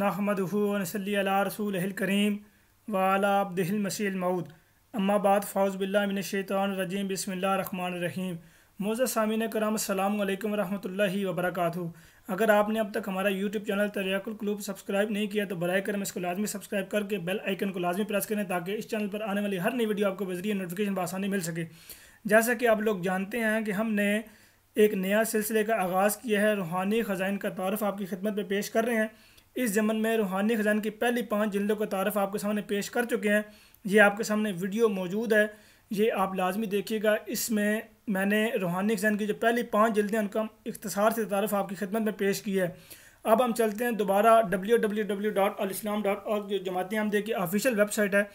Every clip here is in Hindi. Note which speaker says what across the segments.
Speaker 1: नाहमद रसूल करीम वाला अब्दिल मसीमऊद अम्मा बाद फ़ाउज़बिल्लाशैतरजीम रहीम मोज़ा सामिन कराम अल्लाम वरहमल वबरक अगर आपने अब तक हमारा यूट्यूब चैनल तरियाकुल क्लूब सब्सक्राइब नहीं किया तो बरए करम इसको लाजमी सब्सक्राइब करके बेल आइकन को लाजमी प्रेस करें ताकि इस चैनल पर आने वाली हर नई वीडियो आपको बजरिए नोटिफिकेशन बसानी मिल सके जैसा कि आप लोग जानते हैं कि हमने एक नया सिलसिले का आगाज़ किया है रूहानी ख़जाइन का तारफ़ आपकी खिदमत में पेश कर रहे हैं इस जमन में रूहानी ख़जान की पहली पाँच जिल्दों का तारफ़ आपके सामने पेश कर चुके हैं ये आपके सामने वीडियो मौजूद है ये आप लाजमी देखिएगा इसमें मैंने रूहानी ख़जान की जो पहली पाँच जल्दें उनका इख्तसार से तारफ़ आपकी खिदमत में पेश की है अब हम चलते हैं दोबारा W W W dot Al Islam dot और जो जमाती हम की ऑफिशियल वेबसाइट है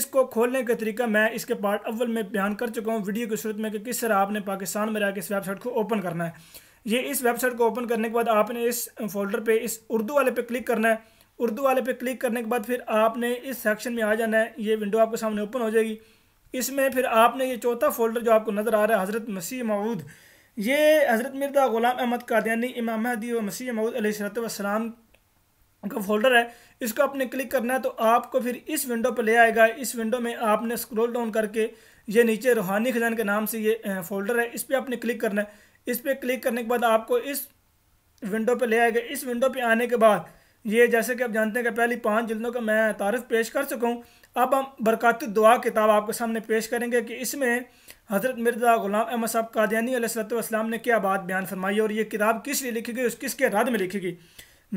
Speaker 1: इसको खोलने का तरीका मैं इसके पार्ट अव्वल में बयान कर चुका हूँ वीडियो की सूरत में कि किस तरह आपने पाकिस्तान में रहकर इस वेबसाइट को ओपन करना है ये इस वेबसाइट को ओपन करने के बाद आपने इस फोल्डर पे इस उर्दू वाले पे क्लिक करना है उर्दू वाले पे क्लिक करने के बाद फिर आपने इस सेक्शन में आ जाना है ये विंडो आपके सामने ओपन हो जाएगी इसमें फिर आपने ये चौथा फोल्डर जो आपको नज़र आ रहा है हज़रत मसीह मऊद ये हज़रत मिर्दा ग़ुलाम अहमद कादयानी इमाम महदी व मसीह मऊद वसलाम का फोल्डर है इसको आपने क्लिक करना है तो आपको फिर इस विंडो पर ले आएगा इस विंडो में आपने स्क्रोल डाउन करके ये नीचे रूहानी खजान के नाम से ये फोल्डर है इस पर आपने क्लिक करना है इस पर क्लिक करने के बाद आपको इस विंडो पर ले आएगा इस विंडो पर आने के बाद ये जैसे कि आप जानते हैं कि पहली पांच जल्दों का मैं तारफ़ पेश कर सकूं अब हम बरकत दुआ किताब आपके सामने पेश करेंगे कि इसमें हज़रत मिर्ज़ा गुलाम अहमद साहब कादयानी सलाम ने क्या बात बयान फरमाई और ये किताब किस लिए लिखी गई उस किसके रद में लिखी गई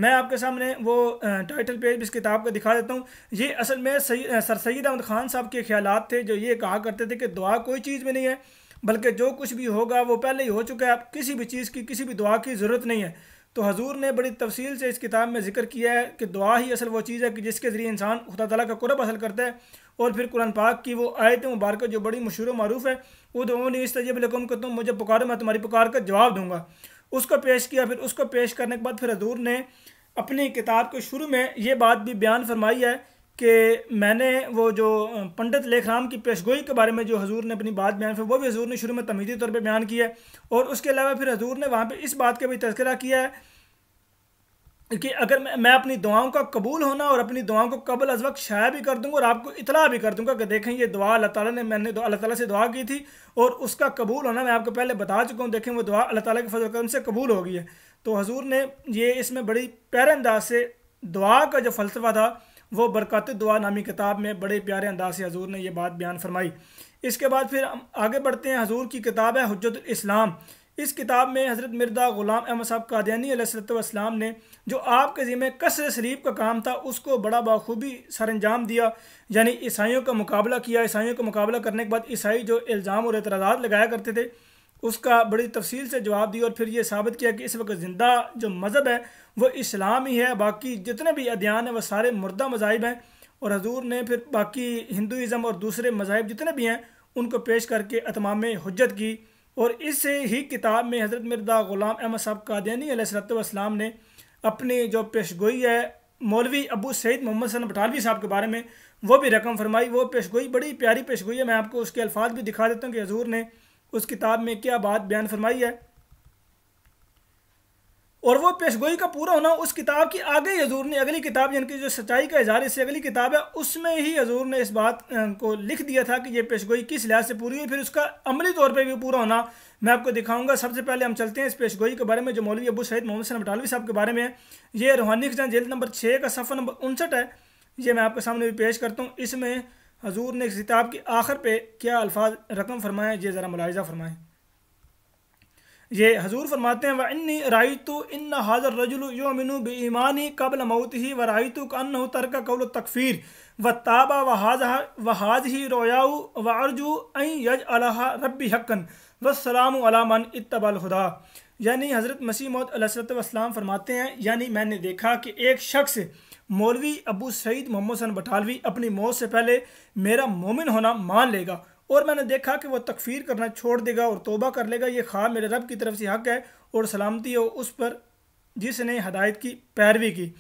Speaker 1: मैं आपके सामने वो टाइटल पेज इस किताब का दिखा देता हूँ ये असल में सर सैद अहमद ख़ान साहब के ख्याल थे जो ये कहा करते थे कि दुआ कोई चीज़ में नहीं है बल्कि जो कुछ भी होगा वो पहले ही हो चुका है अब किसी भी चीज़ की किसी भी दुआ की ज़रूरत नहीं है तो हजूर ने बड़ी तफसील से इस किताब में जिक्र किया है कि दुआ ही असल वो चीज़ है कि जिसके ज़रिए इंसान खुदा तला का कुरब हासिल करता है और फिर कुरान पाक की वो आयत मुबारक जो बड़ी मशहूर मरूफ है वो दोनों इस तजीब लकुम को तुम मुझे पुकारो मैं तुम्हारी पुकार का जवाब दूंगा उसको पेश किया फिर उसको पेश करने के बाद फिर हजूर ने अपनी किताब के शुरू में ये बात भी बयान फरमाई है कि मैंने वो जो पंडित राम की पेशगोई के बारे में जो हजूर ने अपनी बात बयान फिर वो भी हजूर ने शुरू में तमीज़ी तौर पर बयान किया है और उसके अलावा फिर हजूर ने वहाँ पर इस बात का भी तस्करा किया है कि अगर मैं अपनी दुआओं का कबूल होना और अपनी दुआओं को कबल अज वक्त शाया भी कर दूंगा और आपको इतला भी कर दूंगा कि देखें ये दुआ अल्लाह ताला ने मैंने अल्लाह ताला से दुआ की थी और उसका कबूल होना मैं आपको पहले बता चुका हूँ देखें वो दुआ अल्लाह ताला के फजल करम से कबूल हो गई है तो हजूर ने ये इसमें बड़ी प्यारे अंदाज से दुआ का जो फलसफा था वो बरकत दुआ नामी किताब में बड़े प्यारे अंदाज से हजूर ने यह बात बयान फरमाई इसके बाद फिर हम आगे बढ़ते हैं हजूर की किताब है हजरत इस्लाम इस किताब में हज़रत मिर्दा ग़ुलाम अहमद साहब कादियानीसलाम ने जो आपके ज़िम्मे कसर शरीफ का काम था उसको बड़ा बाखूबी सर अंजाम दिया यानी ईसाइयों का मुकाबला किया ईसाइयों का मुकाबला करने के बाद ईसाई जो इल्ज़ाम और एतराज़ लगाया करते थे उसका बड़ी तफसील से जवाब दिया और फिर ये साबित किया कि इस वक्त ज़िंदा जो मज़हब है वो इस्लाम ही है बाकी जितने भी अध्यान हैं वह सारे मुर्दा मजाहब हैं और हजूर ने फिर बाकी हिंदुज़म और दूसरे मजाहब जितने भी हैं उनको पेश करके अतमाम हजत की और इस ही किताब में हज़रत मिर्दा ग़ुलाम अहमद साहब कादयानी सलाम ने अपनी जो पेश गोई है मौलवी अबू सैद मोहम्मद सन बटालवी साहब के बारे में वो भी रकम फरमाई वो पेश गोई बड़ी प्यारी पेश गोई है मैं आपको उसके अल्फाज भी दिखा देता हूँ कि हजूर ने उस किताब में क्या बात बयान फरमाई है और वो पेशगोई का पूरा होना उस किताब की आगे ही हजूर ने अगली किताब यानी कि जो सच्चाई का इजहार इससे अगली किताब है उसमें ही हजूर ने इस बात को लिख दिया था कि ये पेशगोई किस लिहाज से पूरी हुई फिर उसका अमली तौर पर भी पूरा होना मैं आपको दिखाऊंगा सबसे पहले हम चलते हैं इस पेशगोई के बारे में जो मौलवी अबू सैद मोहम्मद सलम बटालवी साहब के बारे में ये रूहानी खजान जेल नंबर छः का सफ़र नंबर उनसठ है ये मैं आपके सामने भी पेश करता हूँ इसमें हजूर ने इस किताब के आखिर पे क्या अल्फाज रकम फरमाएं ये ज़रा मुलायजा फरमाएँ ये हजूर फरमाते हैं व इन्नी राई तो इन हाजर रजुल बे ईमानी कबल मऊत ही व राई तो कन्न का कबल तकफ़ीर व ताबा व हाज व हाज ही रोयाऊ व अर्जु यज अलह रबी हक्कन वसलाम अलामन इतबल खुदा यानी हज़रत मसीह मौत वसलाम फरमाते हैं यानी मैंने देखा कि एक शख्स मौलवी अबू सईद मोहम्मद सन बटालवी अपनी मौत से पहले मेरा मोमिन होना मान लेगा और मैंने देखा कि वह तकफीर करना छोड़ देगा और तोबा कर लेगा ये ख्वाब मेरे रब की तरफ से हक है और सलामती हो उस पर जिसने हदायत की पैरवी की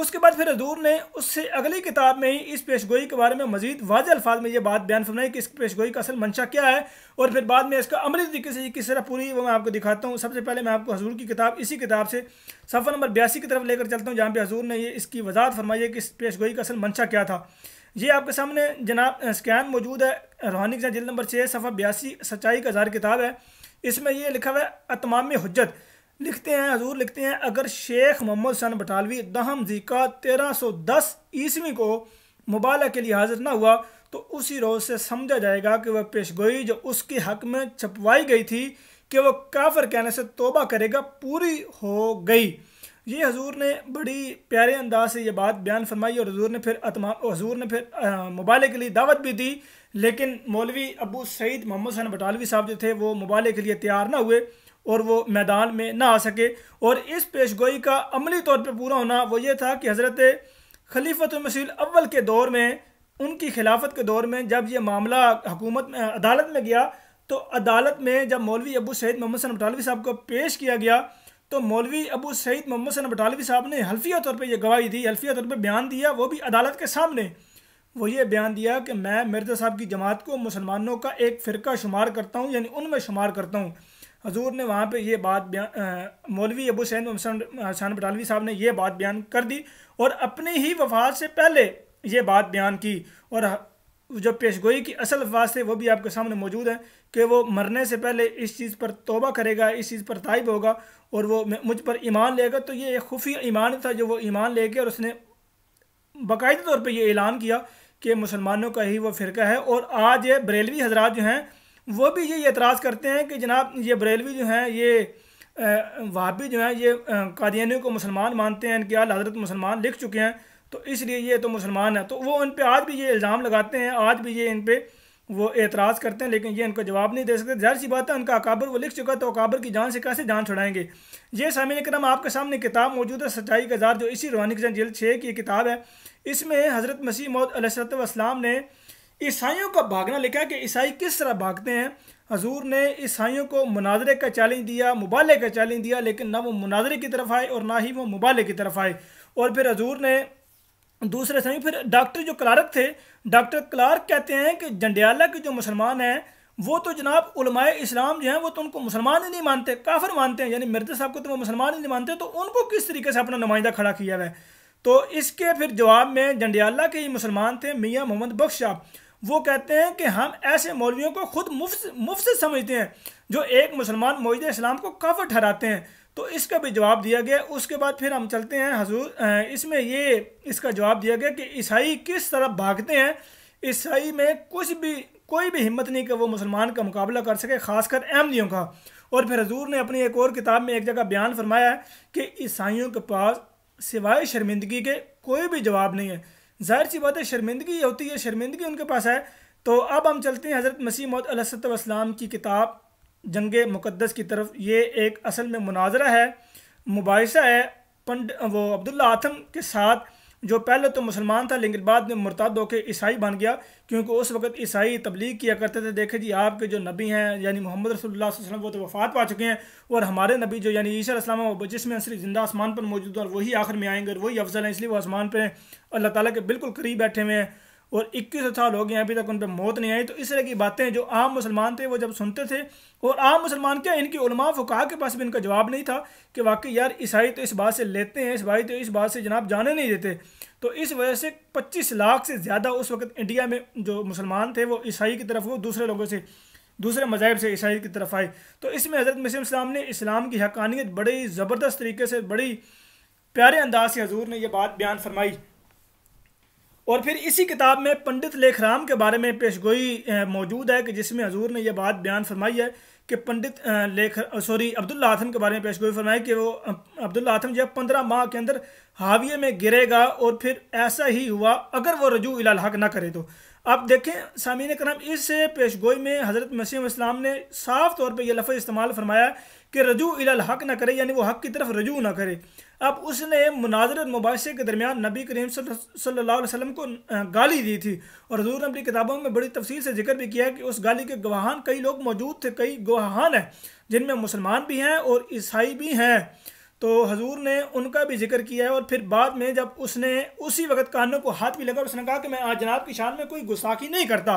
Speaker 1: उसके बाद फिर हजूर ने उससे अगली किताब में ही इस पेशगोई के बारे में मजीद वाज अल्फाज में ये बात बयान फरमाई कि इस पेशगोई का असल मंशा क्या है और फिर बाद में इसका अमली तरीके से किस तरह पूरी वो मैं आपको दिखाता हूँ सबसे पहले मैं आपको हजूर की किताब इसी किताब से सफ़र नंबर बयासी की तरफ लेकर चलता हूँ जहाँ पर हजूर ने ये इसकी वजाहत फरमाई है कि इस पेशगोई का असल मंशा क्या था ये आपके सामने जनाब स्कैन मौजूद है रोहानी जिल नंबर छः सफ़ा बयासी सच्चाई का जार किताब है इसमें यह लिखा हुआ है अतमाम हजत लिखते हैं हजूर लिखते हैं अगर शेख मोहम्मद सन बटालवी दहम जीका तेरह सौ दस ईस्वी को मुबालक के लिए हाजिर ना हुआ तो उसी रोज़ से समझा जाएगा कि वह पेशगोई जो उसके हक में छपवाई गई थी कि वह काफर कहने से तोबा करेगा पूरी हो गई ये हजूर ने बड़ी प्यारे अंदाज से ये बात बयान फरमाई और हजूर ने फिर हजूर ने फिर मुबाले के लिए दावत भी दी लेकिन मौलवी अबू सईद मोहम्मद सन बटालवी साहब जो थे वो मुबाले के लिए तैयार ना हुए और वो मैदान में ना आ सके और इस पेश गोई का अमली तौर पर पूरा होना वो ये था कि हज़रत मसील अव्वल के दौर में उनकी खिलाफत के दौर में जब ये मामला हुकूमत में अदालत में गया तो अदालत में जब मौलवी अबू सैद मोहम्मद सन बटालवी साहब को पेश किया गया तो मौलवी अबू सईद मोहम्मद सन बटालवी साहब ने हल्फिया तौर पर यह गवाही दी हल्फिया तौर पर बयान दिया वो भी अदालत के सामने वो ये बयान दिया कि मैं मिर्जा साहब की जमात को मुसलमानों का एक फ़िरका शुमार करता हूँ यानी उनमें शुमार करता हूँ हजूर ने वहाँ पे ये बात मौलवी अबू सैन हसन बटालवी साहब ने ये बात बयान कर दी और अपनी ही वफात से पहले ये बात बयान की और जो पेश गोई की असल अफवाज थे वो भी आपके सामने मौजूद है कि वो मरने से पहले इस चीज़ पर तोबा करेगा इस चीज़ पर ताइब होगा और वो मुझ पर ईमान लेगा तो ये एक खुफिया ईमान था जो वो ईमान लेके और उसने बाकायदा तौर पर यह ऐलान किया कि मुसलमानों का ही वो फ़िरका है और आज ये बरेलवी हजरात जो हैं वो भी ये एतराज़ करते हैं कि जनाब ये बरेलवी जो हैं ये वहाबी जो हैं ये कादियानी को मुसलमान मानते हैं इनके आल हजरत मुसलमान लिख चुके हैं तो इसलिए ये तो मुसलमान हैं तो वो उन पर आज भी ये इल्ज़ाम लगाते हैं आज भी ये इन पर वो एतराज़ करते हैं लेकिन ये इनको जवाब नहीं दे सकते जहर सी बात है उनका अकाबर वो लिख चुका है तो अकाबर की जान से कैसे जान छुड़ाएंगे ये सामने करम आपके सामने किताब मौजूद है सच्चाई का जार जो इसी रोहानी जेल छः की किताब है इसमें हज़रत मसीह मौद वसलाम ने ईसाइयों का भागना लिखा है कि ईसाई किस तरह भागते हैं हजूर ने ईसाइयों को मुनाजरे का चैलेंज दिया मुबाले का चैलेंज दिया लेकिन ना वो मुनाजरे की तरफ आए और ना ही वो मुबाले की तरफ आए और फिर हजूर ने दूसरे समय फिर डॉक्टर जो क्लार्क थे डॉक्टर क्लार्क कहते हैं कि जंडियाला के जो मुसलमान हैं वो तो जनाब उलमाए इस्लाम जो हैं वो तो उनको मुसलमान ही नहीं मानते काफर मानते हैं यानी मिर्जा साहब को तो वो मुसलमान ही नहीं मानते तो उनको किस तरीके से अपना नुमाइंदा खड़ा किया हुआ है तो इसके फिर जवाब में जंडियाला के ही मुसलमान थे मियाँ मोहम्मद बख्श साहब वो कहते हैं कि हम ऐसे मौलवियों को खुद मुफ्त मुफ्त समझते हैं जो एक मुसलमान मोहिद इस्लाम को काफर ठहराते हैं तो इसका भी जवाब दिया गया उसके बाद फिर हम चलते हैं हजूर इसमें ये इसका जवाब दिया गया कि ईसाई किस तरफ भागते हैं ईसाई में कुछ भी कोई भी हिम्मत नहीं कि वो मुसलमान का मुकाबला कर सके खासकर अहमदियों का और फिर हजूर ने अपनी एक और किताब में एक जगह बयान फरमाया कि ईसाइयों के पास सिवाय शर्मिंदगी के कोई भी जवाब नहीं है जाहिर सी बात है शर्मिंदगी होती है शर्मिंदगी उनके पास है तो अब हम चलते हैं हज़रत मसीह मौत की किताब जंग मुक़दस की तरफ ये एक असल में मुनाजरा है मुबासा है पंड वो अब्दुल्ला आथम के साथ जो पहले तो मुसलमान था लेकिन बाद में मुर्ताद होकर ईसाई बन गया क्योंकि उस वक्त ईसाई तबलीग किया करते थे देखे जी आपके जो नबी हैं यानी मोहम्मद रसोल्ला वसलम वो तो वफ़ात पा चुके हैं और हमारे नबी जो यानी ईशा इस्लाम वो जिसमें सिर्फ जिंदा आसमान पर मौजूद है और वही आखिर में आएंगे और वही अफजल हैं इसलिए वो आसमान पर हैं अल्लाह ताली के बिल्कुल करीब बैठे हुए हैं और इक्कीस साल हो गए अभी तक उन पर मौत नहीं आई तो इस तरह की बातें जो आम मुसलमान थे वो जब सुनते थे और आम मुसलमान क्या इनकी उलमा फ़ुका के पास भी इनका जवाब नहीं था कि वाकई यार ईसाई तो इस बात से लेते हैं ईसाई तो इस बात से जनाब जाने नहीं देते तो इस वजह से 25 लाख से ज़्यादा उस वक्त इंडिया में जो मुसलमान थे वो ईसाई की तरफ वो दूसरे लोगों से दूसरे मजाहब से ईसाई की तरफ आए तो इसमें हज़रत मसीम इस्लाम ने इस्लाम की हकानियत बड़ी ज़बरदस्त तरीके से बड़ी प्यारे अंदाज से हजूर ने यह बात बयान फरमाई और फिर इसी किताब में पंडित लेख राम के बारे में पेशगोई मौजूद है कि जिसमें हजूर ने यह बात बयान फरमाई है कि पंडित लेख सॉरी अब्दुल्ला आथम के बारे में पेशगोई फरमाई कि वो अब्दुल्ला आथम जब पंद्रह माह के अंदर हाविये में गिरेगा और फिर ऐसा ही हुआ अगर वो रजू इलाल हक ना करे तो आप देखें सामीन कराम इस पेशगोई में हज़रत मसीम इस्लाम ने साफ तौर पर यह लफ्ज़ इस्तेमाल फरमाया कि रजू इलाल हक ना करे यानी वो हक की तरफ रजू ना करे अब उसने मुनाजर मुबासे के दरमियान नबी करीम सल्लल्लाहु अलैहि वसल्लम को गाली दी थी और हजूर ने अपनी किताबों में बड़ी तफसील से जिक्र भी किया कि उस गाली के गवाहान कई लोग मौजूद थे कई गवाहान हैं जिनमें मुसलमान भी हैं और ईसाई भी हैं तो हजूर ने उनका भी जिक्र किया है और फिर बाद में जब उसने उसी वक्त कानों को हाथ भी लगा और उसने कहा कि मैं आज जनाब की शान में कोई गुस्साखी नहीं करता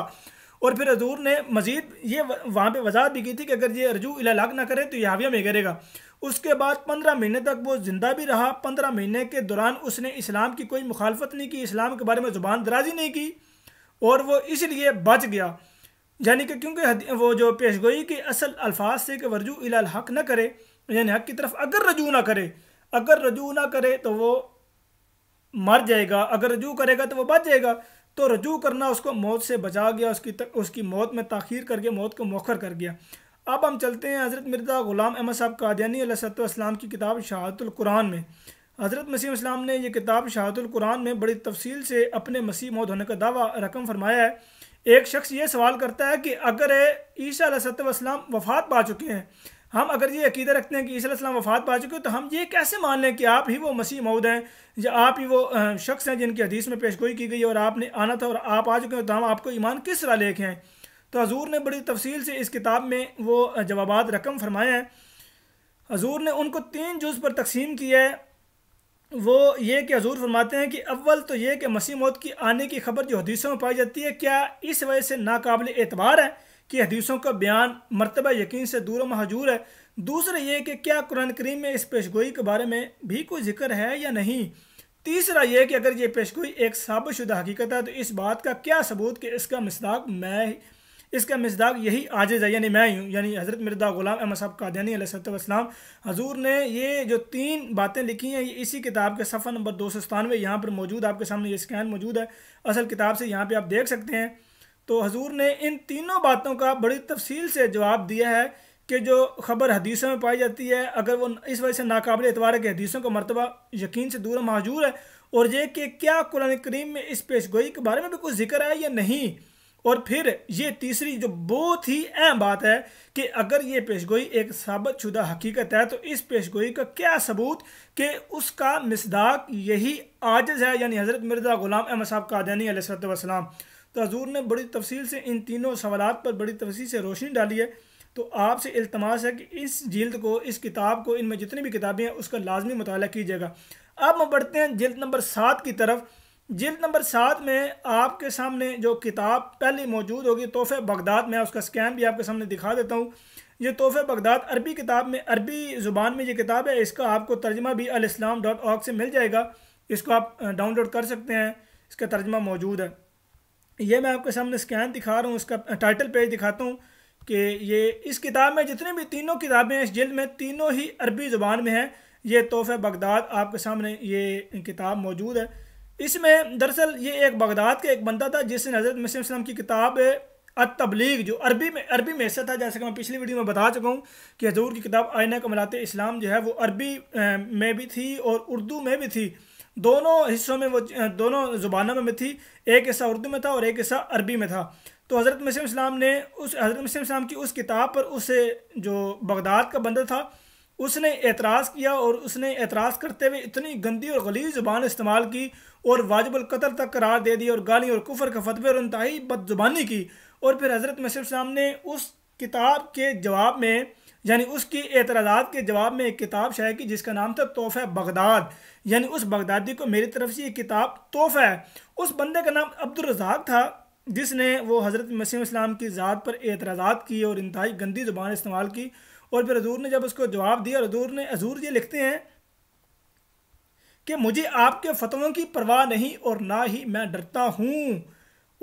Speaker 1: और फिर हजूर ने मजीद ये वहाँ पर वजाहत भी की थी कि अगर ये रजू इलाक ना करे तो हाविया में करेगा उसके बाद पंद्रह महीने तक वो ज़िंदा भी रहा पंद्रह महीने के दौरान उसने इस्लाम की कोई मुखालफत नहीं की इस्लाम के बारे में ज़ुबान दराजी नहीं की और वो इसलिए बच गया यानी कि क्योंकि वो जो पेश गोई के असल अल्फाज से कि वर्जू इलाल हक न करे यानी हक की तरफ अगर रजू ना करे अगर रजू ना करे तो वो मर जाएगा अगर रजू करेगा तो वो बच जाएगा तो रजू करना उसको मौत से बचा गया उसकी तक उसकी मौत में तखीर करके मौत को मौखर कर गया अब हम चलते हैं हज़रत मिर्ज़ा ग़ुलाम अहमद साहब कादियानी सतम की किताब शहादतुल्कुरान में हज़रत मसीम इस्लाम ने यह किताब शहादतुल्कुरान में बड़ी तफसील से अपने मसीह मौत होने का दावा रकम फरमाया है एक शख्स ये सवाल करता है कि अगर ईसा सतम वफ़ात पा चुके हैं हम अगर ये अकीदा रखते हैं कि ईसा वफ़ात पा चुके हैं तो हम ये कैसे मान लें कि आप ही वो मसीह मऊद हैं या आप ही वो शख्स हैं जिनकी हदीस में पेशगोई की गई और आपने आना था और आप आ चुके हैं तो हम आपको ईमान किस तरह लेखें हैं तो हजूर ने बड़ी तफसील से इस किताब में वो जवाब रकम फरमाए हैं हजूर ने उनको तीन जुज़ पर तकसीम किया है वो ये कि हजूर फरमाते हैं कि अव्वल तो ये कि मसीह मौत की आने की खबर जो हदीसों में पाई जाती है क्या इस वजह से नाकबिल एतबार है कि हदीसों का बयान मरतबा यकीन से दूर महजूर है दूसरा ये कि क्या कुरान करीम में इस पेशगोई के बारे में भी कोई जिक्र है या नहीं तीसरा ये कि अगर ये पेशगोई एक साबित शुदा हकीकत है तो इस बात का क्या सबूत कि इसका मसदाक मैं इसका मिजदाक यही आजिज़ है यानी मैं हूँ यानी हज़रत मिर्दा गुलाम अहमद साहब कादयानी सतम हजूर ने ये जो तीन बातें लिखी हैं ये इसी किताब के सफ़र नंबर दो सौ सतानवे यहाँ पर मौजूद आपके सामने ये स्कैन मौजूद है असल किताब से यहाँ पर आप देख सकते हैं तो हजूर ने इन तीनों बातों का बड़ी तफसील से जवाब दिया है कि जो खबर हदीसों में पाई जाती है अगर वो इस वजह से नाकबिल एतवार के हदीसों का मरतबा यकीन से दूर महजूर है और ये कि क्या कुरान करीम में इस पेशगोई के बारे में भी कुछ जिक्र है या नहीं और फिर ये तीसरी जो बहुत ही अहम बात है कि अगर ये पेशगोई एक साबित शुदा हकीकत है तो इस पेशगोई का क्या सबूत कि उसका मिसदाक यही आजज है यानी हज़रत मिर्ज़ा ग़ुलाम अहमद साहब कादानी वसलाम तो हजूर ने बड़ी तफसील से इन तीनों सवाल पर बड़ी तफसील से रोशनी डाली है तो आपसे इल्तमास है कि इस जल्द को इस किताब को इनमें जितनी भी किताबें हैं उसका लाजमी मताल कीजिएगा अब हम बढ़ते हैं जल्द नंबर सात की तरफ जिल्द नंबर सात में आपके सामने जो किताब पहली मौजूद होगी तोहफ़े बगदाद में उसका स्कैन भी आपके सामने दिखा देता हूँ ये तोहफ़े बगदाद अरबी किताब में अरबी ज़ुबान में ये किताब है इसका आपको तर्जमा भी अलस्लाम डॉट ऑग से मिल जाएगा इसको आप डाउनलोड कर सकते हैं इसका तर्जमा मौजूद है ये मैं आपके सामने स्कैन दिखा रहा हूँ इसका टाइटल पेज दिखाता हूँ कि ये इस किताब में जितने भी तीनों किताबें हैं इस जिल्द में तीनों ही अरबी ज़ुबान में हैं ये तोहफे बगदाद आपके सामने ये किताब मौजूद है इसमें दरअसल ये एक बगदाद का एक बंदा था जिसने हज़रत मसीम की किताब अ तबलीग जो अरबी में अरबी में हिस्सा था जैसे कि मैं पिछली वीडियो में बता चुका हूँ कि हजूर की किताब आयना कमलाते इस्लाम जो है वो अरबी में भी थी और उर्दू में भी थी दोनों हिस्सों में वो दोनों ज़ुबानों में भी थी एक हिस्सा उर्दू में था और एक हिस्सा अरबी में था तो हज़रत मसीम इस्लाम ने उस हज़रत मसीम इस्लाम की उस किताब पर उस जो बगदाद का बंदा था उसने एतराज़ किया और उसने एतराज़ करते हुए इतनी गंदी और गली ज़ुबान इस्तेमाल की और वाजबल कतल तक करार दे दी और गाली और कुफर का फतवे और इंतहाई बदज़ुबानी की और फिर हज़रत मशरफ साहब ने उस किताब के जवाब में यानी उसकी एतराजा के जवाब में एक किताब शायद की जिसका नाम था तोहफ़ा बगदाद यानी उस बगदादी को मेरी तरफ से ये किताब तोहफ़ा है उस बंदे का नाम अब्दुलरजाक था जिसने वो हज़रत मसीम इस्लाम की ज़ात पर एतराज़ा किए और इंतहाई गंदी ज़ुबान इस्तेमाल की और फिर हजूर ने जब उसको जवाब दिया हजूर ने हजूर ये लिखते हैं कि मुझे आपके फतवों की परवाह नहीं और ना ही मैं डरता हूँ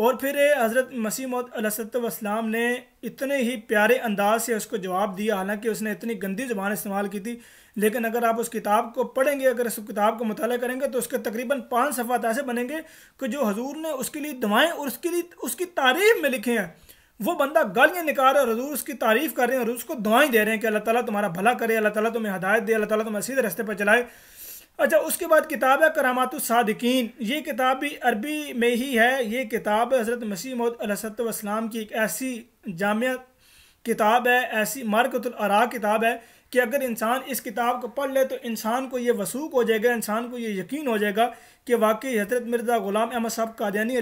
Speaker 1: और फिर हज़रत मसीम ने इतने ही प्यारे अंदाज से उसको जवाब दिया हालांकि उसने इतनी गंदी ज़बान इस्तेमाल की थी लेकिन अगर आप उस किताब को पढ़ेंगे अगर उस किताब को मुताल करेंगे तो उसके तकरीबन पाँच सफ़ात ऐसे बनेंगे कि जो हजूर ने उसके लिए दवाएँ और उसके लिए उसकी तारीफ में लिखे हैं वो बंदा गालियाँ निकाल रहा है और हजूर उसकी तारीफ़ कर रहे हैं और उसको दुआएं दे रहे हैं कि अल्लाह ताला तुम्हारा भला करे अल्लाह ताला तुम्हें हदायत दे अल्लाह ताला तुम्हें सीधे रास्ते पर चलाए अच्छा उसके बाद किताब है करामात सादिकीन ये किताब भी अरबी में ही है ये किताब हज़रत मसीह की एक ऐसी जामिया किताब है ऐसी अरा किताब है कि अगर इंसान इस किताब को पढ़ ले तो इंसान को ये वसूख हो जाएगा इंसान को ये यकीन हो जाएगा कि वाकई हज़रत मिर्ज़ा ग़ुलाम अहमद साहब कादयानी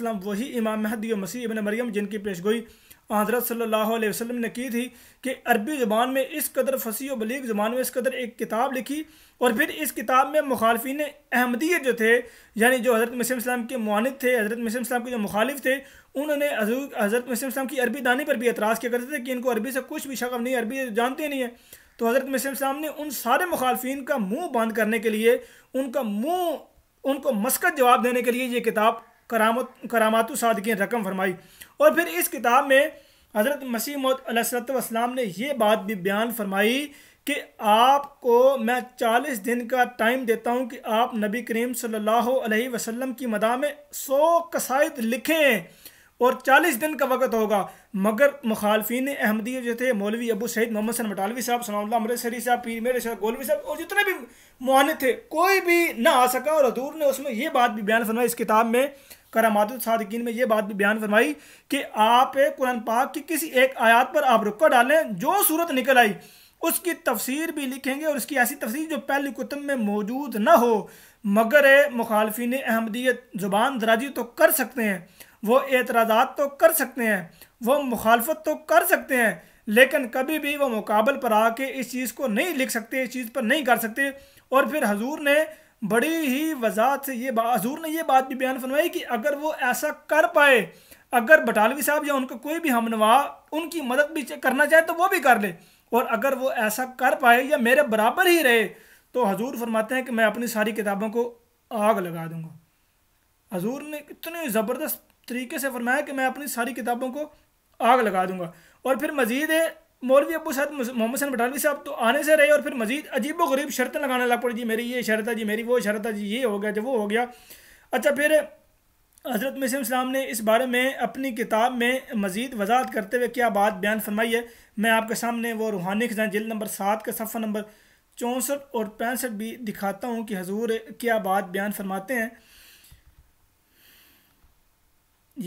Speaker 1: सलाम वही इमाम महदी मसीह इबन मरियम जिनकी पेशगोई हजरत सल्ला वसम ने की थी कि अरबी ज़बान में इस कदर फसी व बलीग ज़बान में इस कदर एक किताब लिखी और फिर इस किताब में मुखालफी अहमदियत जो थे यानी जो हज़रत मसीम इस्लाम के मानद थे हज़रत मसीम इस्लाम के जो मुखालिफ थे उन्होंने हज़रत मसीम इस्लाम की अरबी दानी पर भी एतराज़ किया करते थे कि इनको अरबी से कुछ भी शकम नहीं अरबी जानते नहीं है तो हज़रत मसीम इस्लाम ने उन सारे मुखालफी का मुँह बंद करने के लिए उनका मुँह उनको मस्कत जवाब देने के लिए ये किताब करामत करामातु सादगी रकम फरमाई और फिर इस किताब में हज़रत मसीह वसलाम ने यह बात भी बयान फरमाई कि आपको मैं चालीस दिन का टाइम देता हूँ कि आप नबी करीम सल्लल्लाहु अलैहि वसल्लम की मदा में सौ कसायद लिखें और चालीस दिन का वक्त होगा मगर मुखालफी अहमदी जो थे मौलवी अबू सैद मोहम्मद सन मटालवी साहब सनाउल्ला अमृतसरी साहब पीर मेरे साहब गोलवी साहब और जितने भी मुआन थे कोई भी ना आ सका और अधूर ने उसमें यह बात भी बयान फरमाई इस किताब में करामात सादकिन में ये बात भी बयान फरमाई कि आप कुरान पाक की किसी एक आयात पर आप रुका डालें जो सूरत निकल आई उसकी तफसीर भी लिखेंगे और उसकी ऐसी तफसीर जो पहली कुतब में मौजूद ना हो मगर मुखालफी ने अहमदियत ज़ुबान दराजी तो कर सकते हैं वो एतराज़ा तो कर सकते हैं वो मुखालफत तो कर सकते हैं लेकिन कभी भी वो मुकाबल पर आके इस चीज़ को नहीं लिख सकते इस चीज़ पर नहीं कर सकते और फिर हजूर ने बड़ी ही वजात से ये हजूर ने ये बात भी बयान फरमाई कि अगर वो ऐसा कर पाए अगर बटालवी साहब या उनका कोई भी हमनवा उनकी मदद भी करना चाहे तो वो भी कर ले और अगर वो ऐसा कर पाए या मेरे बराबर ही रहे तो हजूर फरमाते हैं कि मैं अपनी सारी किताबों को आग लगा दूंगा हजूर ने इतने ज़बरदस्त तरीके से फरमाया कि मैं अपनी सारी किताबों को आग लगा दूंगा और फिर मज़ीद मौलवी अबू साहब मोहम्मद सन बटालवी साहब तो आने से रहे और फिर मजीद अजीब गरीब शर्त लगाने लग पड़ी जी मेरी ये शर्त है जी मेरी वो शर्त है जी ये हो गया जब वो हो गया अच्छा फिर हज़रत मसीम इस्लाम ने इस बारे में अपनी किताब में मज़ीद वजात करते हुए क्या बात बयान फरमाई है मैं आपके सामने वो रूहानी खजान जिल नंबर सात का सफ़र नंबर चौंसठ और पैंसठ भी दिखाता हूँ कि हजूर क्या बात बयान फरमाते हैं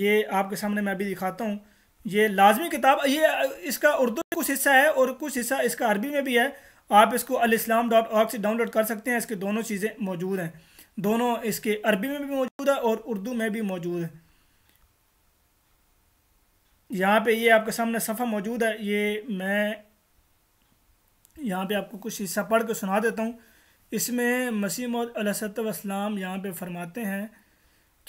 Speaker 1: ये आपके सामने मैं अभी दिखाता हूँ ये लाजमी किताब ये इसका उर्दू में कुछ हिस्सा है और कुछ हिस्सा इसका अरबी में भी है आप इसको अलस्लाम डॉट ऑर्ग से डाउनलोड कर सकते हैं इसके दोनों चीज़ें मौजूद हैं दोनों इसके अरबी में भी मौजूद है और उर्दू में भी मौजूद है यहाँ पे ये आपके सामने सफ़ा मौजूद है ये मैं यहाँ पे आपको कुछ हिस्सा पढ़ के सुना देता हूँ इसमें मसीम मौद अलसत वसलाम यहाँ पे फरमाते हैं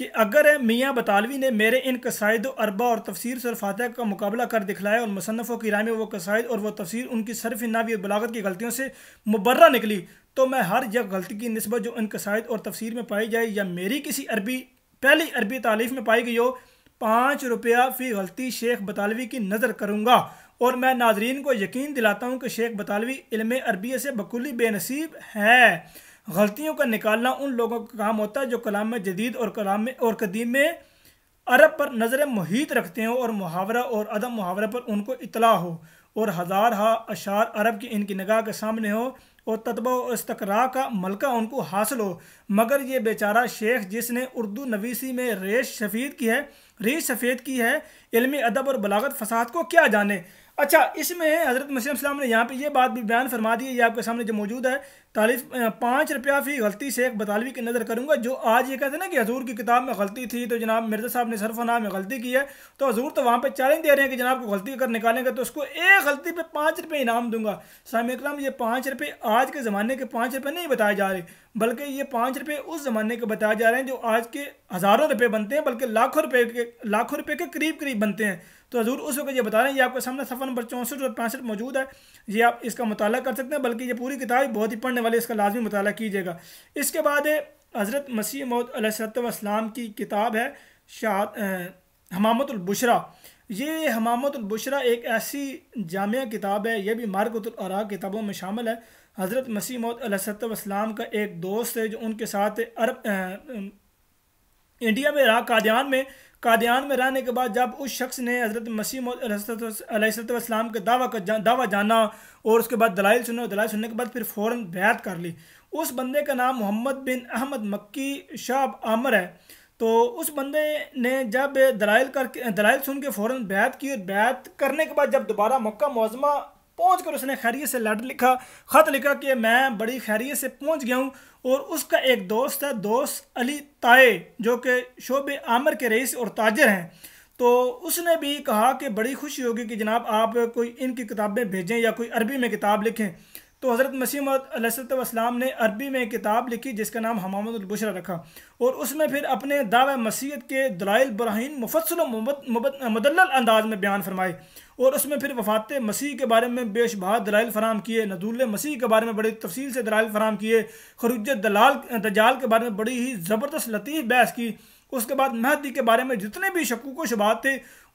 Speaker 1: कि अगर मियाँ बतालवी ने मेरे इन कसायद अरबा और तफसर सरफातह का मुकाबला कर दिखलाया और मुसनफ़ों की राय में वो कसायद और वह तफसर उनकी सरफ नावी और बलागत की गलतियों से मुबर्रा निकली तो मैं हर जगह गलती की नस्बत जो इन कसायद और तफसर में पाई जाए या मेरी किसी अरबी पहली अरबी तालीफ में पाई गई हो पाँच रुपया फ़ी गलती शेख बतालवी की नज़र करूँगा और मैं नाजरीन को यकीन दिलाता हूँ कि शेख बतालवी इलम अरबी से बकुली बेनसीब है गलतियों का निकालना उन लोगों का काम होता है जो कलाम में जदीद और कलाम में और कदीम में अरब पर नज़र मुहित रखते हो और मुहावरा और अदम मुहावरा पर उनको इतला हो और हज़ार हा अशार अरब की इनकी नगाह के सामने हो और तदबा और इसतकरा का मलका उनको हासिल हो मगर ये बेचारा शेख जिसने उर्दू नवीसी में रेश सफ़ेद की है रेश सफ़ेद की है इलमी अदब और बलागत फसाद को क्या जाने अच्छा इसमें हज़रत मसीम ने यहाँ पे ये बात भी बयान फरमा दी है ये आपके सामने जो मौजूद है तारीफ पाँच रुपया फ़ी गलती से एक बतालवी की नज़र करूँगा जो आज ये कहते हैं ना कि हजूर की किताब में गलती थी तो जनाब मिर्जा साहब ने सरफ नाम में गलती की है तो हजूर तो वहाँ पर चैलेंज दे रहे हैं कि जनाब को गलती अगर निकालेंगे तो उसको एक गलती पर पाँच रुपये इनाम दूंगा साम इक्राम ये पाँच रुपये आज के ज़माने के पाँच रुपये नहीं बताए जा रहे बल्कि ये पाँच रुपये उस ज़माने के बताए जा रहे हैं जो आज के हज़ारों रुपये बनते हैं बल्कि लाखों रुपये के लाखों रुपये के करीब करीब बनते हैं तो हजूर उस वक्त ये बता रहे हैं ये आपके सामने सफ़र नंबर चौंसठ और पैंसठ मौजूद है ये आप इसका मताल कर सकते हैं बल्कि ये पूरी किताब बहुत ही पढ़ने वाले इसका लाजमी मताल कीजिएगा इसके बाद हज़रत मसीह मौदसलाम की किताब है शाह हमामतुलबशरा ये हमामतुलबशरा एक ऐसी जामिया किताब है यह भी मारकतुलरा किताबों में शामिल है हज़रत मसीह मौदसलाम का एक दोस्त है जो उनके साथ अरब इंडिया में इराक कादियान में कादियान में रहने के बाद जब उस शख्स ने हज़रत मसीम वसलाम का दावा का जा, दावा जाना और उसके बाद दलाइल सुने और दलाइल सुनने के बाद फिर फ़ौर बैत कर ली उस बंदे का नाम मोहम्मद बिन अहमद मक्की शाह आमर है तो उस बंदे ने जब दलाइल करके दलाइल सुन के फ़ौर बैत की और बैत करने के बाद जब दोबारा मक्का मौजमा पहुंचकर उसने खैरियत से लेटर लिखा ख़त लिखा कि मैं बड़ी खैरियत से पहुंच गया हूँ और उसका एक दोस्त है दोस्त अली ताए जो कि शोब आमर के रईस और ताजर हैं तो उसने भी कहा कि बड़ी खुशी होगी कि जनाब आप कोई इनकी किताबें भेजें या कोई अरबी में किताब लिखें तो हज़रत मसीहत वसलाम ने अरबी में किताब लिखी जिसका नाम हमामतबशरा रखा और उसमें फिर अपने दावा मसीहत के दलाइल बरहीन मुफसल मदल अंदाज में बयान फरमाए और उसमें फिर वफात मसीह के बारे में बेशबहा दलाइल फराम किए नजूल मसीह के बारे में बड़ी तफसील से दलाइल फराम किए खरूज दलाल दजाल के बारे में बड़ी ही ज़बरदस्त लतीफ़ बहस की उसके बाद महदी के बारे में जितने भी शकूक व शबात थे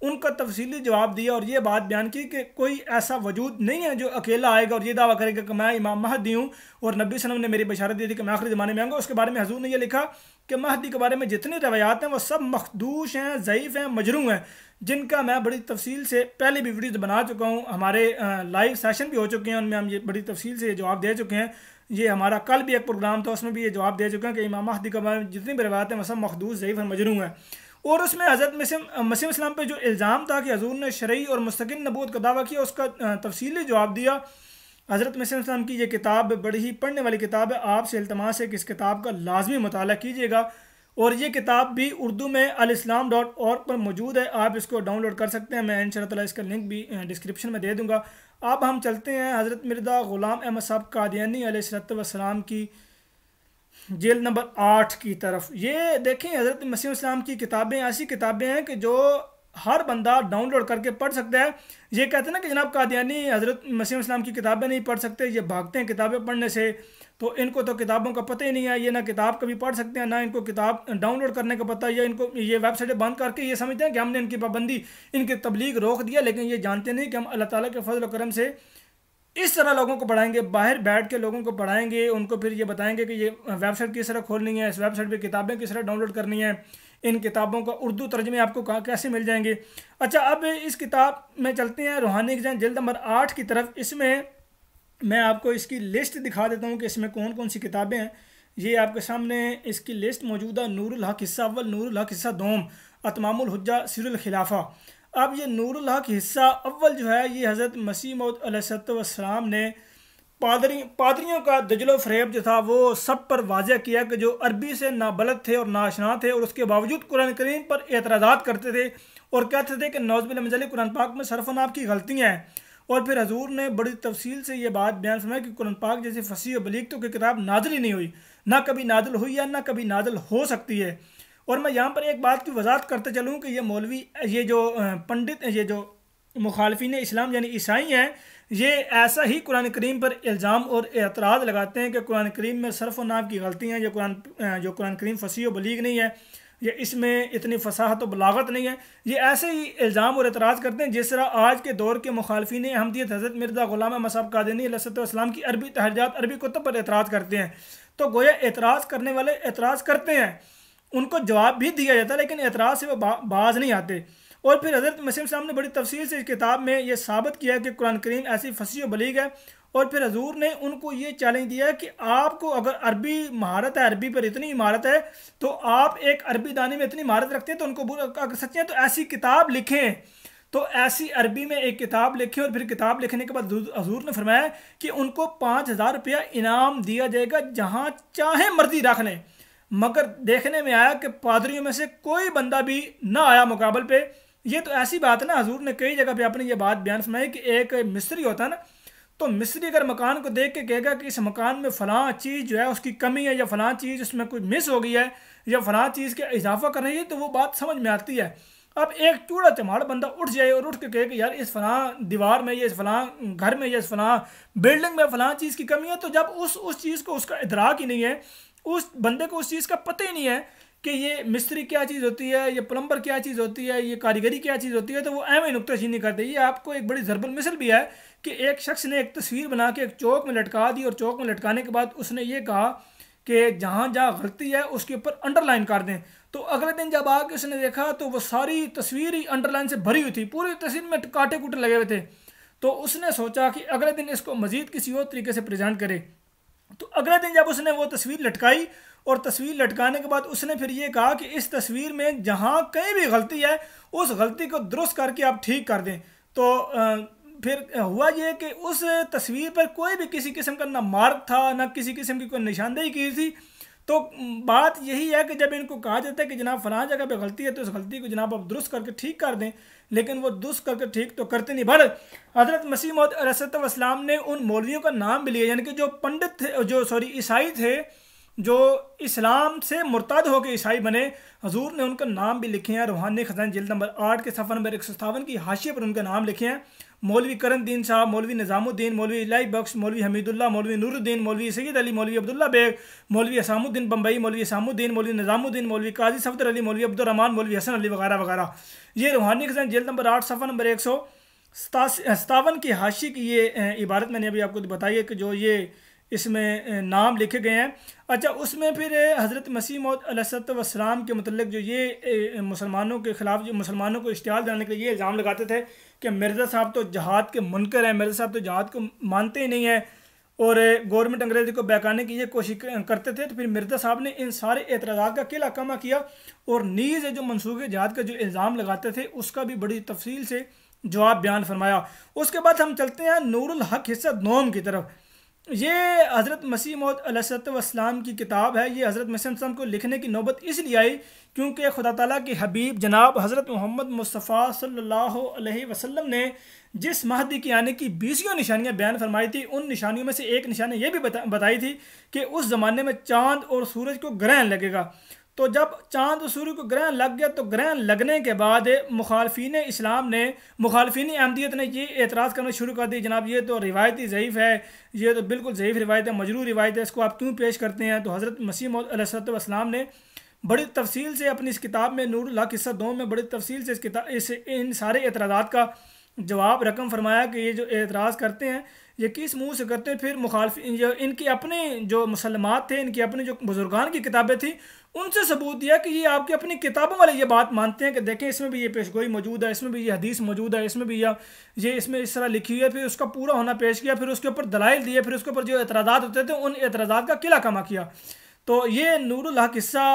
Speaker 1: उनका तफसीली जवाब दिया और ये बात बयान की कि कोई ऐसा वजूद नहीं है जो अकेला आएगा और ये दावा करेगा कि मैं इमाम महदी हूँ और नबी सलम ने मेरी बशारत दी थी कि मैं आखिरी ज़माने में आऊँगा उसके बारे में हजूर ने यह लिखा कि महदी के बारे में जितनी रवायात हैं वह सब मखदूश हैं ज़यीफ़ हैं मजरू हैं जिनका मैं बड़ी तफसील से पहले भी वीडियोज़ बना चुका हूँ हमारे लाइव सेशन भी हो चुके हैं उनमें हम ये बड़ी तफसील से जवाब दे चुके हैं ये हमारा कल भी एक प्रोग्राम था उसमें भी ये जवाब दे चुके हैं कि इमाम महदी का जितनी भी रवायतें मसम मखदूस ज़यीफ़ और मजरू हैं और उसमें हज़रत मसीम इस्लाम पर जो इल्ज़ाम था कि हजूर ने शरीय और मुस्तकिन नबूत का दावा किया उसका तफसीली जवाब दिया हज़रत मसीम इस्लाम की यह किताब बड़ी ही पढ़ने वाली किताब है आपसे अल्तमास है कि इस किताब का लाजमी मताल कीजिएगा और ये किताब भी उर्दू में इस्लाम डॉट और पर मौजूद है आप इसको डाउनलोड कर सकते हैं मैं इन शाला इसका लिंक भी डिस्क्रिप्शन में दे दूँगा अब हम चलते हैं हज़रत मिर्ज़ा ग़ुलाम अहमद साहब कादियानी अलैहिस्सलाम की जेल नंबर आठ की तरफ ये देखें हज़रत मसीम की किताबें ऐसी किताबें हैं कि जो हर बंदा डाउनलोड करके पढ़ सकता है ये कहते हैं ना कि जनाब कादियानी हज़रत मसीम इस्लाम की किताबें नहीं पढ़ सकते ये भागते हैं किताबें पढ़ने से तो इनको तो किताबों का पता ही नहीं है ये ना किताब कभी पढ़ सकते हैं ना इनको किताब डाउनलोड करने का पता या इनको ये वेबसाइटें बंद करके ये समझते हैं कि हमने इनकी पाबंदी इनकी तबलीग रोक दिया लेकिन ये जानते नहीं कि हम अल्लाह ताली के फजल करम से इस तरह लोगों को पढ़ाएंगे बाहर बैठ के लोगों को पढ़ाएंगे उनको फिर ये बताएंगे कि ये वेबसाइट किस तरह खोलनी है इस वेबसाइट पर किताबें किस तरह डाउनलोड करनी है इन किताबों का उर्दू तर्जमे आपको कहाँ कैसे मिल जाएंगे अच्छा अब इस किताब में चलते हैं रूहानी जैन जल्द नंबर आठ की तरफ इसमें मैं आपको इसकी लिस्ट दिखा देता हूँ कि इसमें कौन कौन सी किताबें हैं ये आपके सामने इसकी लिस्ट मौजूदा नूरुल हक हिस्सा अव्वल नूरुल हक हिस्सा दोम अतमामुल हज्जा सिरुल खिलाफा अब ये नूरुल हक हिस्सा अव्वल जो है ये हज़रत मसीम सलाम ने पादरी पादरियों का दजलो फरेब जो था वो सब पर वाजह किया कि जो अरबी से बलत थे और नाशना थे और उसके बावजूद कुरान करीम पर एतराज़ा करते थे और कहते थे कि नौजबिल कुरान पाक में सरफन आपकी गलतियाँ हैं और फिर हजूर ने बड़ी तफसील से ये बात बयान फरमाई कि कुरान पाक जैसी फसी और बलीग तो की किताब नाजल ही नहीं हुई ना कभी नाजल हुई है ना कभी नाजल हो सकती है और मैं यहाँ पर एक बात की वजाहत करते चलूँ कि ये मौलवी ये जो पंडित ये जो मुखालफी इस्लाम यानी ईसाई हैं ये ऐसा ही कुरान करीम पर इल्ज़ाम और एतराज़ लगाते हैं कि कुरान करीम में सरफ नाम की गलतियाँ जो कुरान जो कुरान करीम फसी बलीग नहीं है या इसमें इतनी फसाहत और बलागत नहीं है ये ऐसे ही इल्ज़ाम और एतराज़ करते हैं जिस तरह आज के दौर के मुखालफी ने दिए हज़रत मिर्ज़ा ग़ुलाम मसाब कादनी अलसतम की अरबी तहजात अरबी कुतब पर एतराज़ करते हैं तो गोया एतराज़ करने वाले एतराज़ करते हैं उनको जवाब भी दिया जाता है लेकिन एतराज़ से वो बाज नहीं आते और फिर हज़रत मसीम साहब ने बड़ी तफसील से इस किताब में यह साबित किया कि कुरान करीम ऐसी फसी व बलीग है और फिर हजूर ने उनको ये चैलेंज दिया कि आपको अगर अरबी महारत है अरबी पर इतनी महारत है तो आप एक अरबी दानी में इतनी महारत रखते हैं तो उनको अगर सच्चे हैं तो ऐसी किताब लिखें तो ऐसी अरबी में एक किताब लिखी और फिर किताब लिखने के बाद हजूर ने फरमाया कि उनको पाँच हज़ार रुपया इनाम दिया जाएगा जहाँ चाहे मर्जी रख लें मगर देखने में आया कि पादरियों में से कोई बंदा भी ना आया मुकाबल पर ये तो ऐसी बात है ना हजूर ने कई जगह पे अपनी ये बात बयान सुनाई कि एक मिस्त्री होता ना तो मिस्त्री अगर मकान को देख के कहेगा कि इस मकान में फ़लाँ चीज़ जो है उसकी कमी है या फ़लाँ चीज़ उसमें कोई मिस हो गई है या फ़लाँ चीज़ का इजाफा कर रही है तो वो बात समझ में आती है अब एक चूड़ा चमाड़ बंदा उठ जाए और उठ के कहे कि यार इस फलां दीवार में या इस फलां घर में या इस फलां बिल्डिंग में फलां चीज़ की कमी है तो जब उस उस चीज़ को उसका इधराक ही नहीं है उस बंदे को उस चीज़ का पता ही नहीं है कि ये मिस्त्री क्या चीज़ होती है ये प्लम्बर क्या चीज़ होती है ये कारीगरी क्या चीज़ होती है तो वो अहम नुकताचीनी करते ये आपको एक बड़ी जरबल मिसल भी है कि एक शख्स ने एक तस्वीर बना के एक चौक में लटका दी और चौक में लटकाने के बाद उसने ये कहा कि जहाँ जहाँ गलती है उसके ऊपर अंडरलाइन कर दें तो अगले दिन जब आके उसने देखा तो वो सारी तस्वीर ही अंडरलाइन से भरी हुई थी पूरी तस्वीर में काटे कूटे लगे हुए थे तो उसने सोचा कि अगले दिन इसको मज़ीद किसी और तरीके से प्रेजेंट करे तो अगले दिन जब उसने वो तस्वीर लटकाई और तस्वीर लटकाने के बाद उसने फिर ये कहा कि इस तस्वीर में जहाँ कहीं भी गलती है उस गलती को दुरुस्त करके आप ठीक कर दें तो फिर हुआ ये कि उस तस्वीर पर कोई भी किसी किस्म का ना मार्क था ना किसी किस्म की कोई निशानदेही की थी तो बात यही है कि जब इनको कहा जाता है कि जनाब फलां जगह पे गलती है तो इस गलती को जनाब आप दुरुस्त करके ठीक कर दें लेकिन वो दुरुस्त करके ठीक तो करते नहीं भर हजरत मसीम रसतम ने उन मौलवियों का नाम भी लिया यानी कि जो पंडित थे जो सॉरी ईसाई थे जो इस्लाम से मुर्तद होकर ईसाई बने हजूर ने उनका नाम भी लिखे हैं रूहानी खजान जल्द नंबर आठ के सफ़र नंबर एक सौ सत्तावन की हाशिए पर उनका नाम लिखे हैं मौलवी दीन साहब मौलवी निज़ामुद्दीन मौलवी इलाई बख्श मौलवी हमीदुल्ला मौलवी नूरुद्दीन मौलवी सैद अली मौलवी अब्दुल्ला बेग मौलवी असामुद्दीन बम्बई मौलवी असामुद्दीन मौलवी निज़ामुद्दीन मौलवी काजी सफदर अली मौलवी अब्दुलरहमान मौलवी हसन अली वगैरह वगैरह ये रूहानी खजान जेल नंबर आठ सफ़ा नंबर एक सौ सतावन की हाशी की ये इबारत मैंने अभी आपको बताई है कि जो ये इसमें नाम लिखे गए हैं अच्छा उसमें फिर हज़रत मसीह मौत के मतलब जो ये मुसलमानों के ख़िलाफ़ जो मुसलमानों को इश्तार दिलाने के लिए ये इल्ज़ाम लगाते थे कि मिर्ज़ा साहब तो जहाद के मुनकर हैं मिर्ज़ा साहब तो जहाद को मानते ही नहीं हैं और गवर्नमेंट अंग्रेज़ी को बहकाने की ये कोशिश करते थे तो फिर मिर्ज़ा साहब ने इन सारे एतराज़ा का किला कमा किया और नीज़ जो मनसूख जहाद का जो इल्ज़ाम लगाते थे उसका भी बड़ी तफसील से जवाब बयान फरमाया उसके बाद हम चलते हैं नूरुल हक हिस्सा नोम की तरफ ये हज़रत मसीह मौत वसलाम की किताब है ये हज़रत मसीम को लिखने की नौबत इसलिए आई क्योंकि खुदा ताला के हबीब जनाब हज़रत मोहम्मद मुस्तफ़ा सल्लल्लाहु अलैहि वसल्लम ने जिस महदी के आने की बीसियों निशानियां बयान फरमाई थी उन निशानियों में से एक निशानी ये भी बता, बताई थी कि उस ज़माने में चाँद और सूरज को ग्रहण लगेगा तो जब चांद सूर्य को ग्रहण लग गया तो ग्रहण लगने के बाद मुखालफी इस्लाम ने मुखालफी अहमदियत ने ये एतराज़ करना शुरू कर दिया जनाब ये तो रिवायती ज़यीफ़ है ये तो बिल्कुल ज़यीफ़ रिवायत है मजरू रिवायत है इसको आप क्यों पेश करते हैं तो हज़रत मसीम ने बड़ी तफसील से अपनी इस किताब में नूर ला किस्सा दो में बड़ी तफसील से इस किताब इस इन सारे एतराजा का जवाब रकम फरमाया कि ये जो एतराज़ करते हैं ये किस मुँह से करते हैं फिर मुखालफ इनके अपने जो मुसलमान थे इनकी अपने जो बुज़ुर्गान की किताबें थी उनसे सबूत दिया कि ये आपकी अपनी किताबों वाले ये बात मानते हैं कि देखें इसमें भी ये पेशगोई मौजूद है इसमें भी ये हदीस मौजूद है इसमें भी यह ये इसमें इस तरह लिखी हुई है फिर उसका पूरा होना पेश किया फिर उसके ऊपर दलाइल दिए फिर उसके ऊपर जो एतराज़ा होते थे उन एतराज़ा का किला कमा किया तो ये नूरुल हिस्सा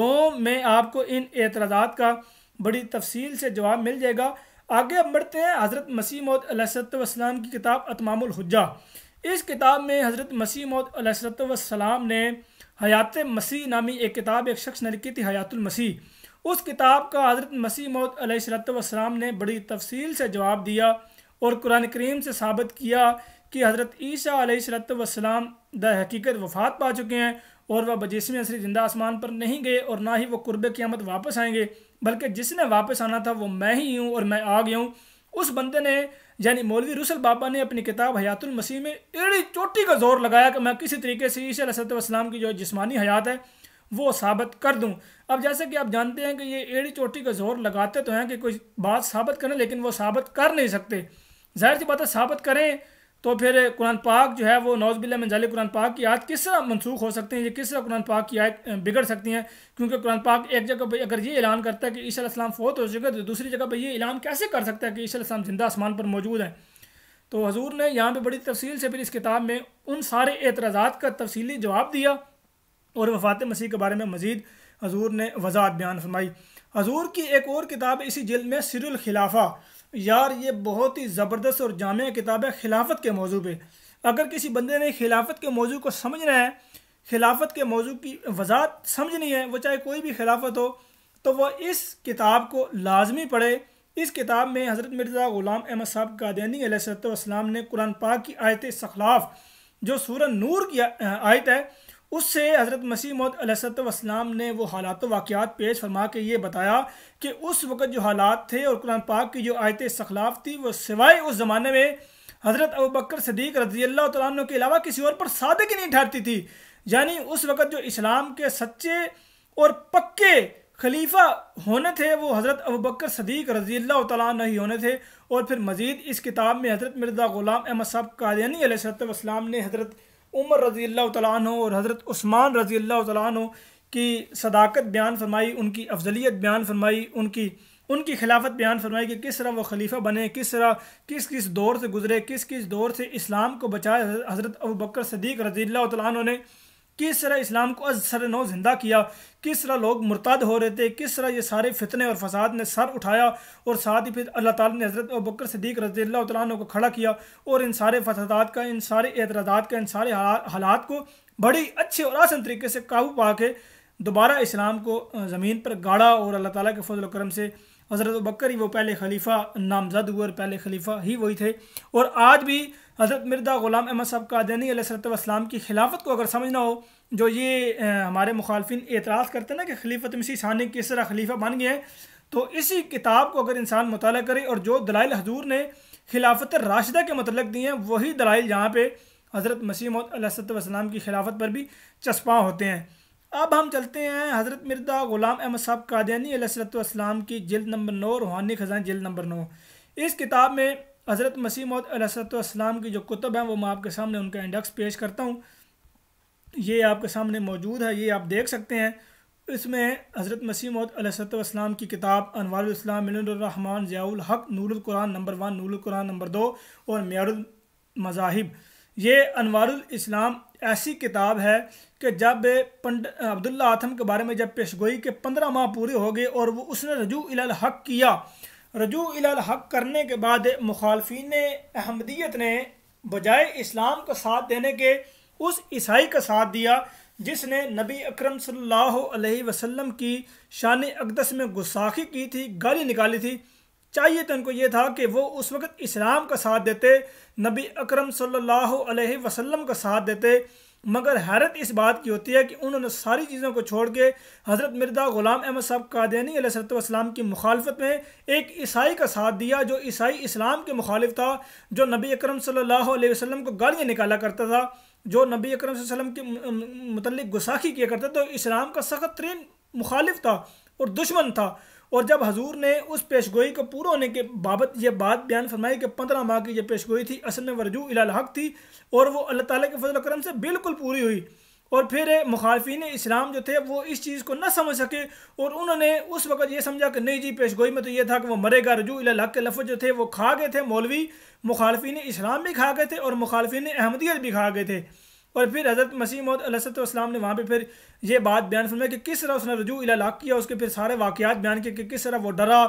Speaker 1: दो में आपको इन एतराज़ात का बड़ी तफसील से जवाब मिल जाएगा आगे अब बढ़ते हैं हज़रत मसीमत की किताब अतमामुल इस किताब में हज़रत मसीमत वसलाम ने हयात मसीह नामी एक किताब एक शख्स ने लिखी थी हयातुल मसीह उस किताब का हज़रत मसीह मौत अलैहिस्सलाम ने बड़ी तफसील से जवाब दिया और कुरान करीम से साबित किया कि हज़रत ईसा अलैहिस्सलाम द हकीकत वफात पा चुके हैं और वह बजिसम असरी जिंदा आसमान पर नहीं गए और ना ही वह कुर्ब क़्यामत वापस आएंगे बल्कि जिसने वापस आना था वो मैं ही हूँ और मैं आ गया हूँ उस बंदे ने यानी मौलवी रुसल बाबा ने अपनी किताब हयातुल मसीह में एड़ी चोटी का जोर लगाया कि मैं किसी तरीके से ईसा रसतम की जो जिसमानी हयात है वो साबित कर दूं अब जैसे कि आप जानते हैं कि ये एड़ी चोटी का जोर लगाते तो हैं कि कोई बात साबित करें लेकिन वो साबित कर नहीं सकते जाहिर सी बात है साबित करें तो फिर कुरान पाक जो है वो नौजबिल्ला जाली कुरान पाक की आयत किस तरह मनसूख हो सकते हैं ये किस तरह कुरान पाक की आयत बिगड़ सकती हैं क्योंकि कुरान पाक एक जगह पर अगर ये ऐलान करता है कि ईसा फ़ोत हो चुके तो दूसरी जगह पर ये ऐलान कैसे कर सकता है कि ईसा जिंदा आसमान पर मौजूद हैं तो हजूर ने यहाँ पर बड़ी तफसील से फिर इस किताब में उन सारे एतराज़ा का तफसली जवाब दिया और वफात मसीह के बारे में मज़ीद हजूर ने वजात बयान फरमाई हजूर की एक और किताब इसी जल्द में सिरुल खिलाफा यार ये बहुत ही ज़बरदस्त और जाम किताब है खिलाफत के मौजू पर अगर किसी बंदे ने खिलाफत के मौजू को समझना है खिलाफत के मौजू की वजात समझनी है वो चाहे कोई भी खिलाफत हो तो वह इस किताब को लाजमी पढ़े इस किताब में हज़रत मिर्ज़ा ग़ुलाम अहमद साहब कादयानी अलैहिस्सलाम ने कुरान पाक की आयत सखलाफ़ जो सूरह नूर की आयत है उससे हज़रत मसीह मौत वसलाम ने वो हालात वाक़ात पेश फरमा के ये बताया कि उस वक़्त जो हालात थे और कुरान पाक की जो आयत सखलाफ थी वो सिवाय उस ज़माने में हज़रत अबूबकर सदीक रजी अल्लाह तु के अलावा किसी और पर सादगी नहीं ठहरती थी यानी उस वक़्त जो इस्लाम के सच्चे और पक्के खलीफा होने थे वो हज़रत अबूबकर सदीक रजी अल्लाह तन ही होने थे और फिर मज़ीद इस किताब में हज़रत मिर्ज़ा ग़ुलाम अहमद साहब कादयानी सलाम ने हज़रत उमर रज़ी अल्लाह और हज़रत उस्मान रज़ी अल्लाह की सदाकत बयान फरमाई उनकी अफजलियत बयान फरमाई उनकी उनकी खिलाफत बयान फरमाई कि किस तरह वो खलीफा बने किस तरह किस किस दौर से गुजरे किस किस दौर से इस्लाम को बचाए हज़रत अबू बकर सदीक रज़ी अल्लाह ने किस तरह इस्लाम को सर नौ ज़िंदा किया किस तरह लोग मुर्ताद हो रहे थे किस तरह ये सारे फितने और फसाद ने सर उठाया और साथ ही फिर अल्लाह ताला ने हज़रत बकर सदीक रजी तन को खड़ा किया और इन सारे फसादात का इन सारे एतराज़ात का इन सारे हालात को बड़ी अच्छे और आसन तरीके से काबू पा के दोबारा इस्लाम को ज़मीन पर गाड़ा और अल्लाह ताली के फजल करम से हज़रत बकर ही वो पहले खलीफा नामजद हुए और पहले खलीफा ही वही थे और आज भी हज़रत मिर्दा ग़ुलाम अहमद साहब कादनी सलाम की खिलाफत को अगर समझना हो जो ये हमारे मुखालफिन एतराज़ करते ना कि खलीफत मसी सानी किस तरह खलीफा बन गए हैं तो इसी किताब को अगर इंसान मुताल करे और जो दलाइल हजूर ने खिलाफत राशिदा के मतलब दिए हैं वही दलाइल जहाँ पर हज़रत मसीम वसलाम की खिलाफत पर भी चस्पा होते हैं अब हम चलते हैं हज़रत मिर्दा ग़ुलाम अहमद साहब कादयानी सलाम की जल्द नंबर नौ रूहानी ख़जान जल्द नंबर नौ इस किताब में हज़रत मसीमत असलाम की जो कुतब हैं वो मैं आपके सामने उनका इंडेक्स पेश करता हूँ ये आपके सामने मौजूद है ये आप देख सकते हैं इसमें हज़रत मसीमत असलाम की किताब अनवारस्लाम Minan ur Rahman Ziaul Haq Noorul Quran number one Noorul Quran number दो और मैारुल मज़ाहिब ये अनवारुल ऐसी किताब है कि जब पंड अब्दुल्ला आथम के बारे में जब पेशगोई के पंद्रह माह पूरे हो गए और वो उसने रजू इल हक किया रजू हक करने के बाद मुखालफन अहमदियत ने बजाय इस्लाम का साथ देने के उस ईसाई का साथ दिया जिसने नबी अकरम सल्लल्लाहु अलैहि वसल्लम की शान अकदस में गुस्साखी की थी गाली निकाली थी चाहिए तो उनको ये था कि वो उस वक़्त इस्लाम का साथ देते नबी अकरम सल्लल्लाहु अलैहि वसल्लम का साथ देते मगर हैरत इस बात की होती है कि उन्होंने सारी चीज़ों को छोड़ के हज़रत मिर्दा ग़ुलाम अहमद साहब कादनी सरतम की मुखालफत में एक ईसाई का साथ दिया जो ईसाई इस्लाम के मुखालिफ था जो नबी अक्रम सम को गालियाँ निकाला करता था जो नबी अक्रम वसल्लम के मतलब गुसाखी किया करता था तो इस्लाम का सख्त तरीन मुखालिफ था और दुश्मन था और जब हजूर ने उस पेशगोई को पूरा होने के बाबत यह बात बयान फरमाई कि पंद्रह माह की यह पेशगोई थी असल में वरजू हक थी और वो अल्लाह ताली के फजल करम से बिल्कुल पूरी हुई और फिर मुखालफिन इस्लाम जो थे वो इस चीज़ को न समझ सके और उन्होंने उस वक्त ये समझा कि नहीं जी पेशगोई में तो ये था कि वो मरेगा रजू हक के लफ्ज़ जो थे वो खा गए थे मौलवी मुखालफिन इस्लाम भी खा गए थे और मुखालफिन अहमदियत भी खा गए थे और फिर हज़रत मसीह मौदसम ने वहाँ पर फिर ये बात बयान फरमाई कि किस तरह उसने रजू इलाक किया उसके फिर सारे वाक़ात बयान किए कि किस तरह वो डरा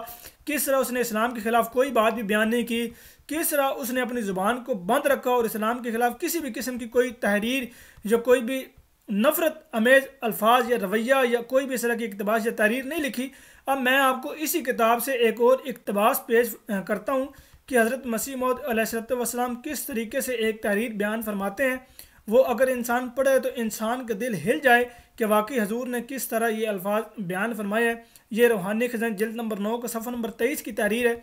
Speaker 1: किस तरह उसने इस्लाम के ख़िलाफ़ कोई बात भी बयान नहीं की किस तरह उसने अपनी ज़ुबान को बंद रखा और इस्लाम के ख़िलाफ़ किसी भी किस्म की कोई तहरीर या कोई भी नफ़रत अमेज अल्फाज या रवैया या कोई भी इस तरह की इकतबास या तहरीर नहीं लिखी अब मैं आपको इसी किताब से एक और इकतबास पेश करता हूँ कि हज़रत मसीम मौदसम किस तरीके से एक तहरीर बयान फरमाते हैं वो अगर इंसान पढ़े तो इंसान का दिल हिल जाए कि वाकई हजूर ने किस तरह ये अल्फाज बयान फरमाए हैं ये रूहानी खजान जल्द नंबर नौ का सफ़र नंबर तेईस की तहरीर है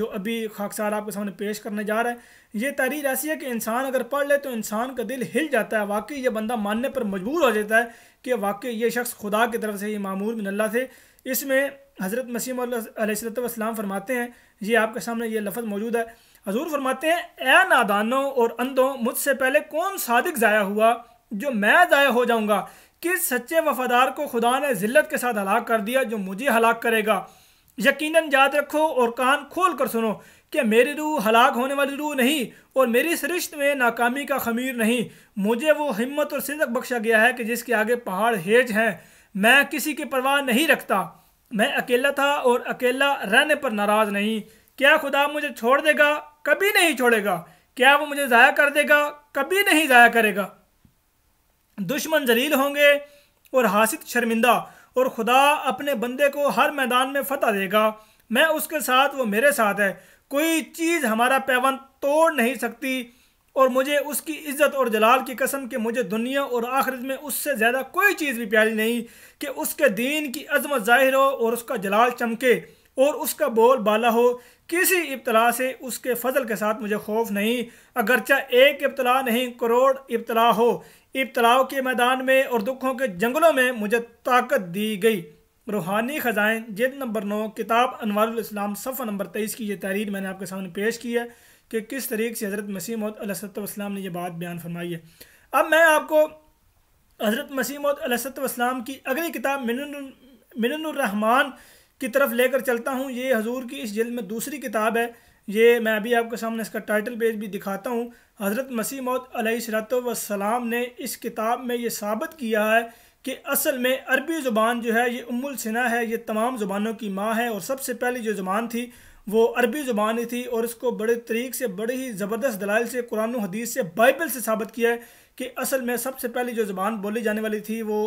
Speaker 1: जो अभी खाकसार आपके सामने पेश करने जा रहा है ये तहरीर ऐसी है कि इंसान अगर पढ़ ले तो इंसान का दिल हिल जाता है वाकई ये बंदा मानने पर मजबूर हो जाता है कि वाकई ये शख्स खुदा की तरफ से ये मामूर मिनल्ला थे इसमें हज़रत मसीम सरतम फरमाते हैं ये आपके सामने ये लफ्ज़ मौजूद है हजूर फरमाते हैं ए नादानों और अंधों मुझसे पहले कौन सादिक ज़ाया हुआ जो मैं ज़ाया हो जाऊँगा किस सच्चे वफादार को खुदा ने ज़िल्लत के साथ हलाक कर दिया जो मुझे हलाक करेगा यकीनन याद रखो और कान खोल कर सुनो कि मेरी रूह हलाक होने वाली रूह नहीं और मेरी सरिश्त में नाकामी का खमीर नहीं मुझे वो हिम्मत और सिदक बख्शा गया है कि जिसके आगे पहाड़ हेज हैं मैं किसी की परवाह नहीं रखता मैं अकेला था और अकेला रहने पर नाराज़ नहीं क्या खुदा मुझे छोड़ देगा कभी नहीं छोड़ेगा क्या वो मुझे ज़ाया कर देगा कभी नहीं ज़ाया करेगा दुश्मन जलील होंगे और हासिद शर्मिंदा और खुदा अपने बंदे को हर मैदान में फतह देगा मैं उसके साथ वो मेरे साथ है कोई चीज़ हमारा पैवन तोड़ नहीं सकती और मुझे उसकी इज़्ज़त और जलाल की कसम कि मुझे दुनिया और आखिरत में उससे ज़्यादा कोई चीज़ भी प्यारी नहीं कि उसके दीन की अजमत ज़ाहिर हो और उसका जलाल चमके और उसका बोल बाला हो किसी इब्तला से उसके फजल के साथ मुझे खौफ नहीं अगरचा एक इब्तला नहीं करोड़ इब्तला हो इब्तलाओं के मैदान में और दुखों के जंगलों में मुझे ताकत दी गई रूहानी खजाएं जिद नंबर नौ किताब अनवारुलस्लाम सफ़ा नंबर तेईस की यह तहरीर मैंने आपके सामने पेश की है कि किस तरीके से हज़रत मसीम मौतम ने यह बात बयान फरमाई है अब मैं आपको हज़रत मसीह मौतम की अगली किताब मिनन मिनन रहमान की तरफ लेकर चलता हूँ ये हजूर की इस जल्द में दूसरी किताब है ये मैं अभी आपके सामने इसका टाइटल पेज भी दिखाता हूँ हज़रत मसीह मौत सलाम ने इस किताब में ये साबित किया है कि असल में अरबी ज़ुबान जो है ये उमुल सिना है ये तमाम ज़ुबानों की माँ है और सबसे पहली जो ज़ुबान थी वो अरबी ज़ुबान ही थी और इसको बड़े तरीक़ से बड़े ही ज़बरदस्त दलाल से कुरान हदीस से बाइबल से साबित किया है कि असल में सबसे पहली जो ज़ुबान बोली जाने वाली थी वो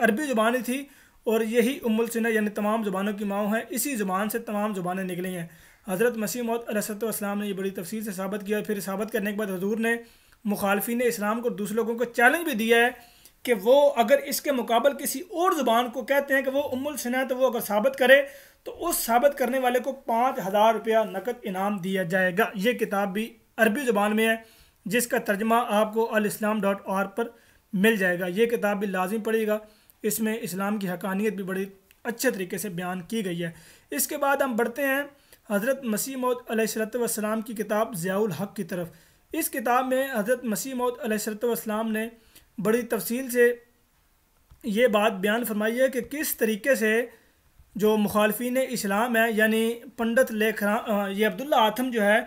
Speaker 1: अरबी ज़ुबान ही थी और यही उम्मुल सिन्हा यानी तमाम ज़ुबानों की माओ है इसी ज़ुबान से तमाम ज़ुबानें निकली हैं हज़रत मसीम मौत इस्लाम ने यह बड़ी तफसील से साबित किया फिर साबित करने के बाद हजूर ने मुखालफी ने इस्लाम को दूसरे लोगों को चैलेंज भी दिया है कि वो अगर इसके मुकाबल किसी और ज़ुबान को कहते हैं कि वो उम्मुल सिन्हा है तो वो अगर साबित करे तो उस साबित करने वाले को पाँच हज़ार रुपया नकद इनाम दिया जाएगा ये किताब भी अरबी ज़ुबान में है जिसका तर्जमा आपको अल इस्लाम डॉट और पर मिल जाएगा ये किताब भी लाजिम पड़ेगा इसमें इस्लाम की हकानियत भी बड़ी अच्छे तरीके से बयान की गई है इसके बाद हम बढ़ते हैं हज़रत मसीह मौत वसलाम की किताब ज़ियाल हक की तरफ इस किताब में हज़रत मसीह मौत वसलाम ने बड़ी तफसील से ये बात बयान फरमाई है कि किस तरीके से जो मुखालफन इस्लाम है यानी पंडित लेखरा ये अब्दुल्ला आथम जो है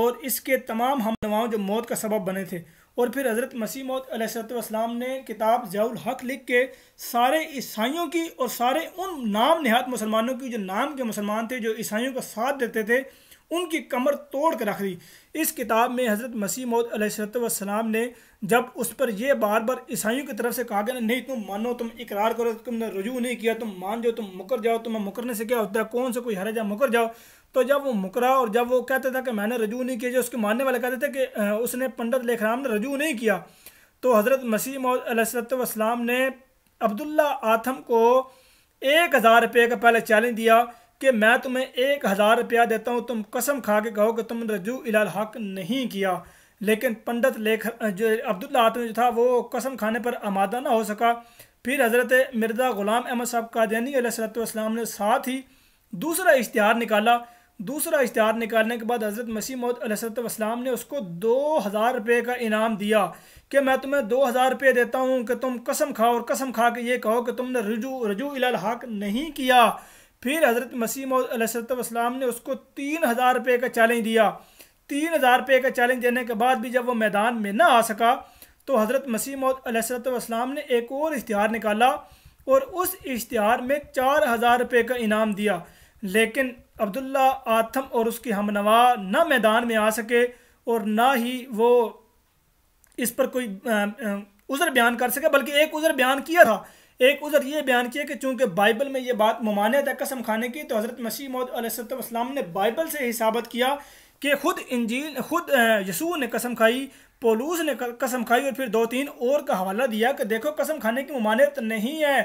Speaker 1: और इसके तमाम हम जो मौत का सबब बने थे और फिर हज़रत मसीह मौतम ने किताब जयाल हक लिख के सारे ईसाइयों की और सारे उन नाम नहात मुसलमानों की जो नाम के मुसलमान थे जो ईसाइयों का साथ देते थे उनकी कमर तोड़ कर रख दी इस किताब में हज़रत मसीह मौतम ने जब उस पर यह बार बार ईसाइयों की तरफ से कहा गया नहीं तुम मानो तुम इकरार करो तुमने रजू नहीं किया तुम मान जाओ तुम मुकर जाओ तुम्हें मुकरने से क्या होता है कौन सा कोई हरा जा मुकर जाओ तो जब वो मुकरा और जब वो कहते थे कि मैंने रजू नहीं किया जो उसके मानने वाले कहते थे कि उसने पंडित लेखराम ने रजू नहीं किया तो हज़रत मसीह वसलाम ने अब्दुल्ला आथम को एक हज़ार रुपये का पहले चैलेंज दिया कि मैं तुम्हें एक हज़ार रुपया देता हूँ तुम कसम खा के कहो कि तुम रजू इलाल हक नहीं किया लेकिन पंडित लेख जो अब्दुल्ला आतम जो था वो कसम खाने पर आमादा ना हो सका फिर हज़रत मिर्ज़ा ग़ुलाम अहमद साहब दैनी सलाम ने साथ ही दूसरा इश्तहार निकाला दूसरा इश्तहार निकालने के बाद हज़रत मसीह महद वसलाम ने उसको दो हज़ार रुपये का इनाम दिया कि मैं तुम्हें दो हज़ार रुपये देता हूँ कि तुम कसम खाओ और कसम खा के ये कहो कि तुमने रजू रजू इलाल हक नहीं किया फिर हज़रत मसीह महदलाम ने उसको तीन हज़ार रुपये का चैलेंज दिया तीन हज़ार रुपये का चैलेंज देने के बाद भी जब वो मैदान में ना आ सका तो हज़रत मसीह महदलाम ने एक और इश्तहार निकाला और उस इश्तहार में चार हज़ार रुपये का इनाम दिया लेकिन अब्दुल्ला आतम और उसकी हमनवा ना मैदान में आ सके और ना ही वो इस पर कोई उज़र बयान कर सके बल्कि एक उज़र बयान किया था एक उज़र ये बयान किया कि चूँकि बाइबल में ये बात ममानियत है कसम खाने की तो हज़रत मसीह मोदलाम ने बाइबल से ही साबित किया कि खुद इंजील खुद यसू ने कसम खाई पोलूस ने कसम खाई और फिर दो तीन और का हवाला दिया कि देखो कसम खाने की ममानियत नहीं है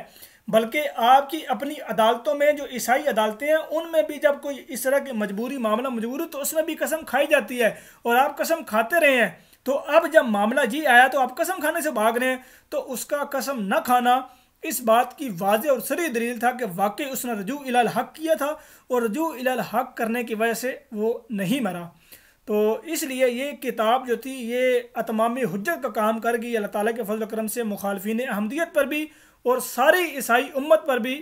Speaker 1: बल्कि आपकी अपनी अदालतों में जो ईसाई अदालतें हैं उनमें भी जब कोई इस तरह की मजबूरी मामला मजबूर तो उसमें भी कसम खाई जाती है और आप कसम खाते रहे हैं तो अब जब मामला जी आया तो आप कसम खाने से भाग रहे हैं तो उसका कसम न खाना इस बात की वाज और सरी दलील था कि वाकई उसने रजू इलाल हक किया था और रजू इलाल हक करने की वजह से वो नहीं मरा तो इसलिए ये किताब जो थी ये अतमाम हजत का काम कर गई अल्लाह ताली के फजल करम से मुखालफी अहमदियत पर भी और सारी ईसाई उम्मत पर भी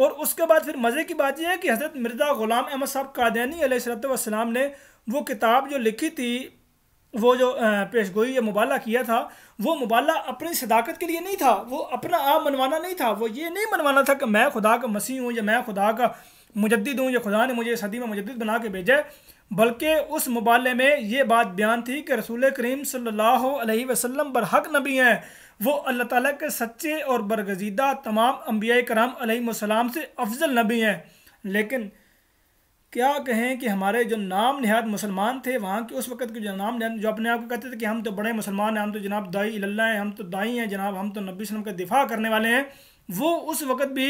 Speaker 1: और उसके बाद फिर मज़े की बात यह है कि हज़रत मिर्ज़ा ग़ुलाम अहमद साहब कादयानी सलाम ने वो किताब जो लिखी थी वो जो पेश गोई या मुबाला किया था वो मुबाला अपनी सदाकत के लिए नहीं था वो अपना आप मनवाना नहीं था वो ये नहीं मनवाना था कि मैं खुदा का मसीह हूँ या मैं खुदा का मुजद हूँ या खुदा ने मुझे सदी में मुजद बना के भेजा है बल्कि उस मुबाले में ये बात बयान थी कि रसूल करीम सल्लल्लाहु अलैहि वसल्लम बरहक नबी हैं वो अल्लाह ताला के सच्चे और बरगजीदा तमाम अम्बिया कराम से अफजल नबी हैं लेकिन क्या कहें कि हमारे जो नाम नहाद मुसलमान थे वहाँ के उस वक्त के जो नाम नहाद जो अपने आप को कहते थे कि हम तो बड़े मुसलमान हैं हम तो जनाब दाई अल्लाह हैं हम तो दाई हैं जनाब हम तो नबी वसम का दिफा करने वाले हैं वो उस वक़्त भी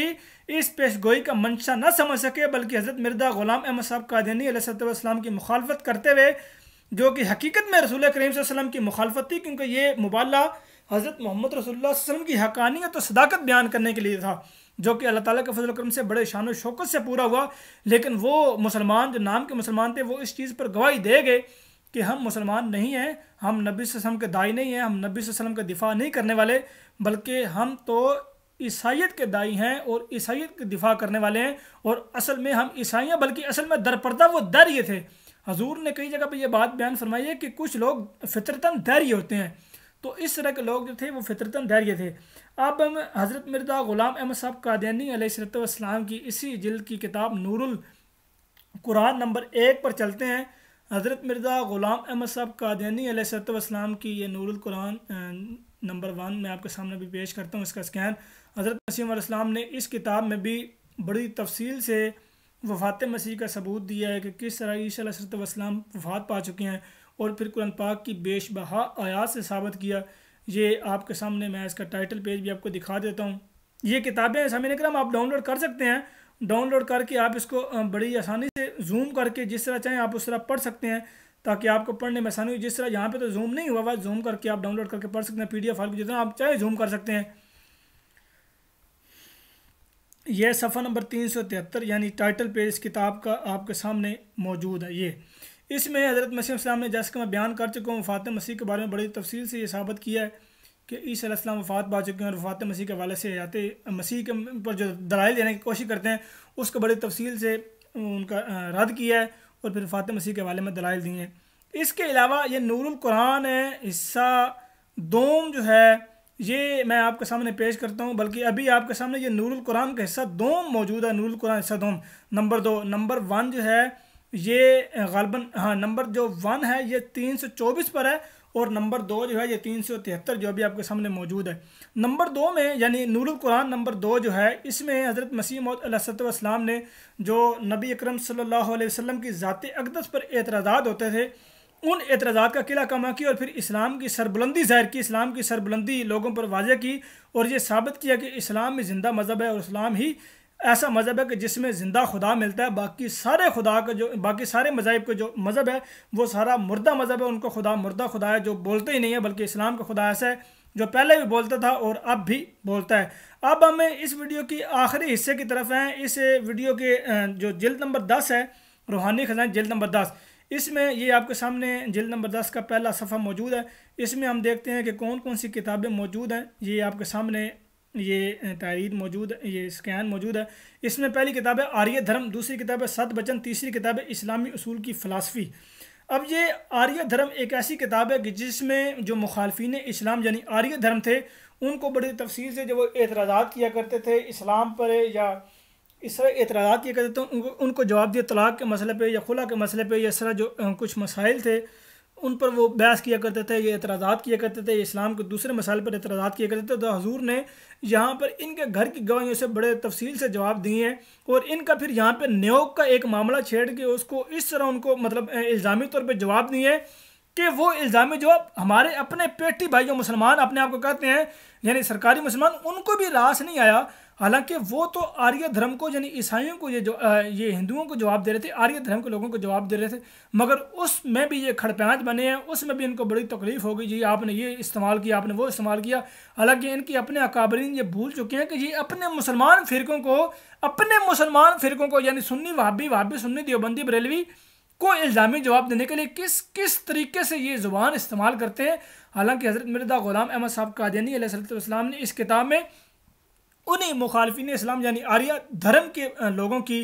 Speaker 1: इस पेश गोई का मंशा न समझ सके बल्कि हज़रत मिर्जा ग़ुलाम अहमद साहब कादनी सलाम की मुखालफत करते हुए जो कि हकीकत में रसूल करीम वसम की मुखालफत थी क्योंकि ये मुबाला हज़रत मोहम्मद रसोल्ला वसलम की हकानियत और सदाकत बयान करने के लिए था जो कि अल्लाह ताला के फजल करम से बड़े शान शौकत से पूरा हुआ लेकिन वो मुसलमान जो नाम के मुसलमान थे वो इस चीज़ पर गवाही दे गए कि हम मुसलमान नहीं हैं हम नबी वसम के दाई नहीं हैं हम नबी वसम का दिफा नहीं करने वाले बल्कि हम तो ईसाइत के दाई हैं और ईसाइत के दिफा करने वाले हैं और असल में हम ईसाइयाँ बल्कि असल में दरपर्दा वो दर ये थे हजूर ने कई जगह पर यह बात बयान फरमाई है कि कुछ लोग फितरतन दैर्य होते हैं तो इस तरह के लोग जो थे वो फितरतन धैर्य थे अब हम हज़रत मिर्जा ग़ुलाम अहमद साहब कादयानी सलाम की इसी जल्द की किताब नूरुल कुरान नंबर एक पर चलते हैं हज़रत मिर्ज़ा ग़ुलाम अहमद साहब कादयानी सलाम की ये नूरुल कुरान नंबर वन मैं आपके सामने भी पेश करता हूँ इसका स्कैन हज़रत मसीम ने इस किताब में भी बड़ी तफसील से वफात मसीह का सबूत दिया है कि किस तरह ईसा वफात पा चुके हैं और फिर कुरान पाक की बेश बहा आयात से साबित किया ये आपके सामने मैं इसका टाइटल पेज भी आपको दिखा देता हूँ ये किताबें सामने कर आप डाउनलोड कर सकते हैं डाउनलोड करके आप इसको बड़ी आसानी से जूम करके जिस तरह चाहें आप उस तरह पढ़ सकते हैं ताकि आपको पढ़ने में आसानी हो जिस तरह यहाँ पे तो जूम नहीं हुआ हुआ जूम करके आप डाउनलोड करके पढ़ सकते हैं पीडीएफ डी फाइल जितना आप चाहे जूम कर सकते हैं यह सफ़ा नंबर तीन सौ तिहत्तर यानी टाइटल पेज किताब का आपके सामने मौजूद है ये इसमें हज़रत मसीम ने जैसे कि मैं बयान कर चुका हूँ फ़ात मसीह के बारे में बड़ी तफसील से ये साबित किया है कि सलाम वफ़ात पा चुके हैं और वफ़ात मसीह के हवाले से हयात मसीह के पर जो दलाइल देने की कोशिश करते हैं उसको बड़ी तफसील से उनका रद्द किया है और फिर वफ़ात मसीह के हवाले में दलाइल दिए हैं इसके अलावा ये नूरुल कुरान है हिस्सा दोम जो है ये मैं आपके सामने पेश करता हूँ बल्कि अभी आपके सामने ये नूरुल कुरान का हिस्सा दोम मौजूद है नूरुल कुरान हिस्सा दोम नंबर दो नंबर वन जो है ये गलबन हाँ नंबर जो वन है ये तीन सौ चौबीस पर है और नंबर दो जो है ये तीन सौ तिहत्तर जो अभी आपके सामने मौजूद है नंबर दो में यानी नूरुल कुरान नंबर दो जो है इसमें हज़रत मसीह मौतम ने जो नबी अकरम सल्लल्लाहु अलैहि वसल्लम की ज़ात अकदस पर एतराज़ात होते थे उन एतराज़ात का किला कमा की और फिर इस्लाम की सरबुलंदी ज़ाहिर की इस्लाम की सरबुलंदी लोगों पर वाजह की और ये साबित किया कि इस्लाम ही जिंदा मज़हब है और इस्लाम ही ऐसा मज़हब है कि जिसमें ज़िंदा खुदा मिलता है बाकी सारे खुदा का जो बाकी सारे मज़ाहिब का जो मज़हब है वो सारा मुर्दा मज़हब है उनको खुदा मुर्दा खुदा है जो बोलते ही नहीं है बल्कि इस्लाम का खुदा ऐसा है जो पहले भी बोलता था और अब भी बोलता है अब हम इस वीडियो की आखिरी हिस्से की तरफ हैं इस वीडियो के जो जल्द नंबर दस है रूहानी खजान जल्द नंबर दस इसमें ये आपके सामने जल्द नंबर दस का पहला सफ़ा मौजूद है इसमें हम देखते हैं कि कौन कौन सी किताबें मौजूद हैं ये आपके सामने ये तारीद मौजूद ये स्कैन मौजूद है इसमें पहली किताब है आर्य धर्म दूसरी किताब है सत बचन तीसरी किताब है इस्लामी असूल की फ़लासफ़ी अब ये आर्य धर्म एक ऐसी किताब है कि जिसमें जो मुखालफी इस्लाम यानी आर्य धर्म थे उनको बड़ी तफसील से जब वो एतराज़ा किया करते थे इस्लाम पर या इस तरह एतराज़ा किया करते थे तो उनको जवाब दिया तलाक़ के मसले पर या खुला के मसले पर या इस तरह जो कुछ मसाइल थे उन पर वो बहस किया करते थे ये एतराज़ा किया करते थे इस्लाम के दूसरे मसाइल पर एतराज़ा किया करते थे तो हजूर ने यहाँ पर इनके घर की गवाहियों से बड़े तफसील से जवाब दिए हैं और इनका फिर यहाँ पर नियोग का एक मामला छेड़ के उसको इस तरह उनको मतलब इल्ज़ामी तौर पर जवाब दिए कि वो इल्ज़ामी जवाब हमारे अपने पेटी भाइयों मुसलमान अपने आप को कहते हैं यानी सरकारी मुसलमान उनको भी रास नहीं आया हालांकि वो तो आर्य धर्म को यानी ईसाइयों को ये जो ये हिंदुओं को जवाब दे रहे थे आर्य धर्म के लोगों को जवाब दे रहे थे मगर उसमें भी ये खड़प्याज बने हैं उसमें भी इनको बड़ी तकलीफ़ होगी जी आपने ये इस्तेमाल किया आपने वो इस्तेमाल किया हालांकि इनकी अपने अकाबरीन ये भूल चुके हैं कि ये अपने मुसलमान फ़िरकों को अपने मुसलमान फ़िरकों को यानी सुन्नी वाबी वाबी सुन्नी देवबंदी बरेलवी को इल्ज़ामी जवाब देने के लिए किस किस तरीके से ये ज़ुबान इस्तेमाल करते हैं हालांकि हज़रत मिर्जा ग़ुलाम अहमद साहब कादनी सलाम ने इस किताब में उन्हीं मुखालफिन इस्लाम यानी आर्या धर्म के लोगों की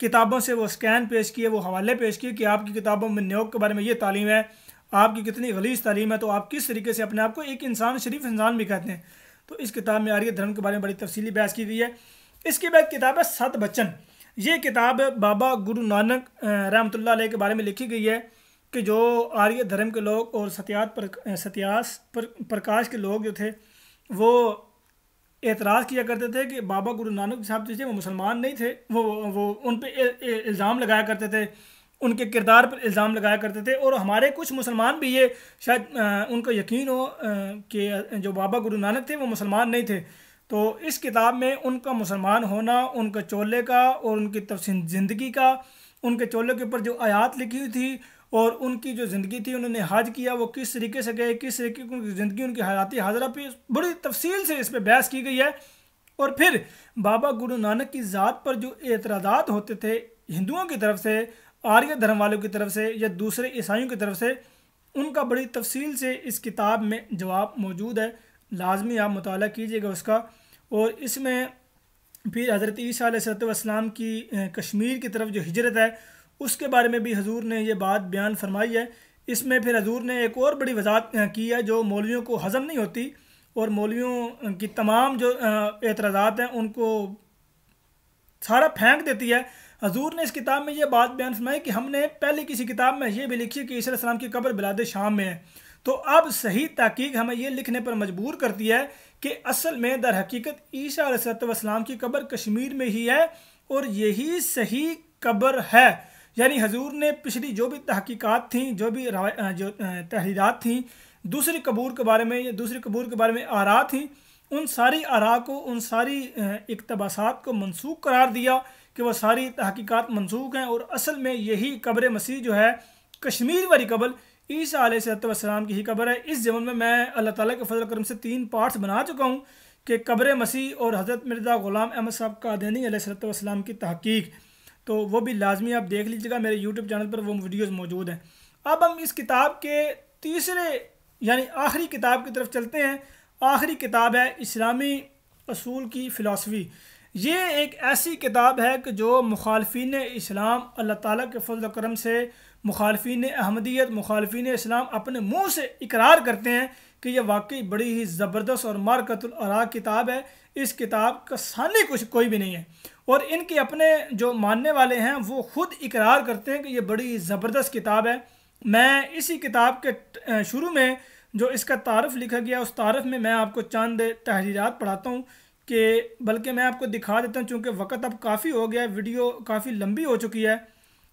Speaker 1: किताबों से वो स्कैन पेश किए वो हवाले पेश किए कि आपकी किताबों में न्योक के बारे में ये तालीम है आपकी कितनी गलीस तालीम है तो आप किस तरीके से अपने आप को एक इंसान शरीफ इंसान भी कहते हैं तो इस किताब में आर्य धर्म के बारे में बड़ी तफसीली बहस की गई है इसके बाद किताब है सत बच्चन ये किताब बाबा गुरु नानक रहमत के बारे में लिखी गई है कि जो आर्य धर्म के लोग और सत्यात पर सत्यास पर प्रकाश के लोग जो थे वो एतराज़ किया करते थे कि बाबा गुरु नानक साहब जो थे वो मुसलमान नहीं थे वो वो उन पर इल्ज़ाम लगाया करते थे उनके किरदार पर इल्ज़ाम लगाया करते थे और हमारे कुछ मुसलमान भी ये शायद उनको यकीन हो कि जो बाबा गुरु नानक थे वो मुसलमान नहीं थे तो इस किताब में उनका मुसलमान होना उनके चोले का और उनकी तफसीन ज़िंदगी का उनके चोले के ऊपर जो आयात लिखी हुई थी और उनकी जो ज़िंदगी थी उन्होंने हज किया वो किस तरीके से गए किस तरीके की उनकी ज़िंदगी उनकी हयाती हाजरा पे बड़ी तफसील से इस पर बहस की गई है और फिर बाबा गुरु नानक की ज़ात पर जो एतराज़ात होते थे हिंदुओं की तरफ से आर्य धर्म वालों की तरफ से या दूसरे ईसाइयों की तरफ से उनका बड़ी तफसील से इस किताब में जवाब मौजूद है लाजमी आप मुताल कीजिएगा उसका और इसमें फिर हज़रत ईसा सरतम की कश्मीर की तरफ जो हिजरत है उसके बारे में भी हजूर ने यह बात बयान फरमाई है इसमें फिर हजूर ने एक और बड़ी वजात की है जो मौलवियों को हजम नहीं होती और मौलवियों की तमाम जो एतराज़ात हैं उनको सारा फेंक देती है हजूर ने इस किताब में यह बात बयान फरमाई कि हमने पहले किसी किताब में यह भी लिखी कि ईसा की कब्र बिलाद शाम में है तो अब सही तहकीक हमें यह लिखने पर मजबूर करती है कि असल में दर हकीकत ईसा वसलाम की कब्र कश्मीर में ही है और यही सही कब्र है यानी हजूर ने पिछली जो भी तहकीकत थी जो भी जो तहरीरत थी दूसरे कबूर के बारे में या दूसरे कबूर के बारे में आरा थी उन सारी आरा को उन सारी इकतबासात को मनसूख करार दिया कि वह सारी तहकीकत मनसूख हैं और असल में यही कब्र मसीह जो है कश्मीर वाली कबल ईसा सलाम की ही कब्र है इस जमन में मैं अल्लाह ताला के फजल करम से तीन पार्ट्स बना चुका हूँ कि कब्र मसीह और हज़रत मिर्ज़ा ग़ुलाम अहमद साहब का कादनी सलाम की तहकीक़ तो वो भी लाजमी आप देख लीजिएगा मेरे यूट्यूब चैनल पर वो वीडियोज़ मौजूद हैं अब हम इस किताब के तीसरे यानी आखिरी किताब की तरफ चलते हैं आखिरी किताब है इस्लामी असूल की फ़िलासफ़ी ये एक ऐसी किताब है कि जो मुखालफी इस्लाम अल्लाह ताला के फजल करम से मुखालफी अहमदियत मुखालफी इस्लाम अपने मुंह से इकरार करते हैं कि यह वाकई बड़ी ही ज़बरदस्त और मारकतुल किताब है इस किताब का सानी कुछ कोई भी नहीं है और इनके अपने जो मानने वाले हैं वो ख़ुद इकरार करते हैं कि ये बड़ी ज़बरदस्त किताब है मैं इसी किताब के शुरू में जो इसका तारफ़ लिखा गया उस तारफ़ में मैं आपको चंद तहरीरात पढ़ाता हूँ कि बल्कि मैं आपको दिखा देता हूँ चूँकि वक़्त अब काफ़ी हो गया है वीडियो काफ़ी लंबी हो चुकी है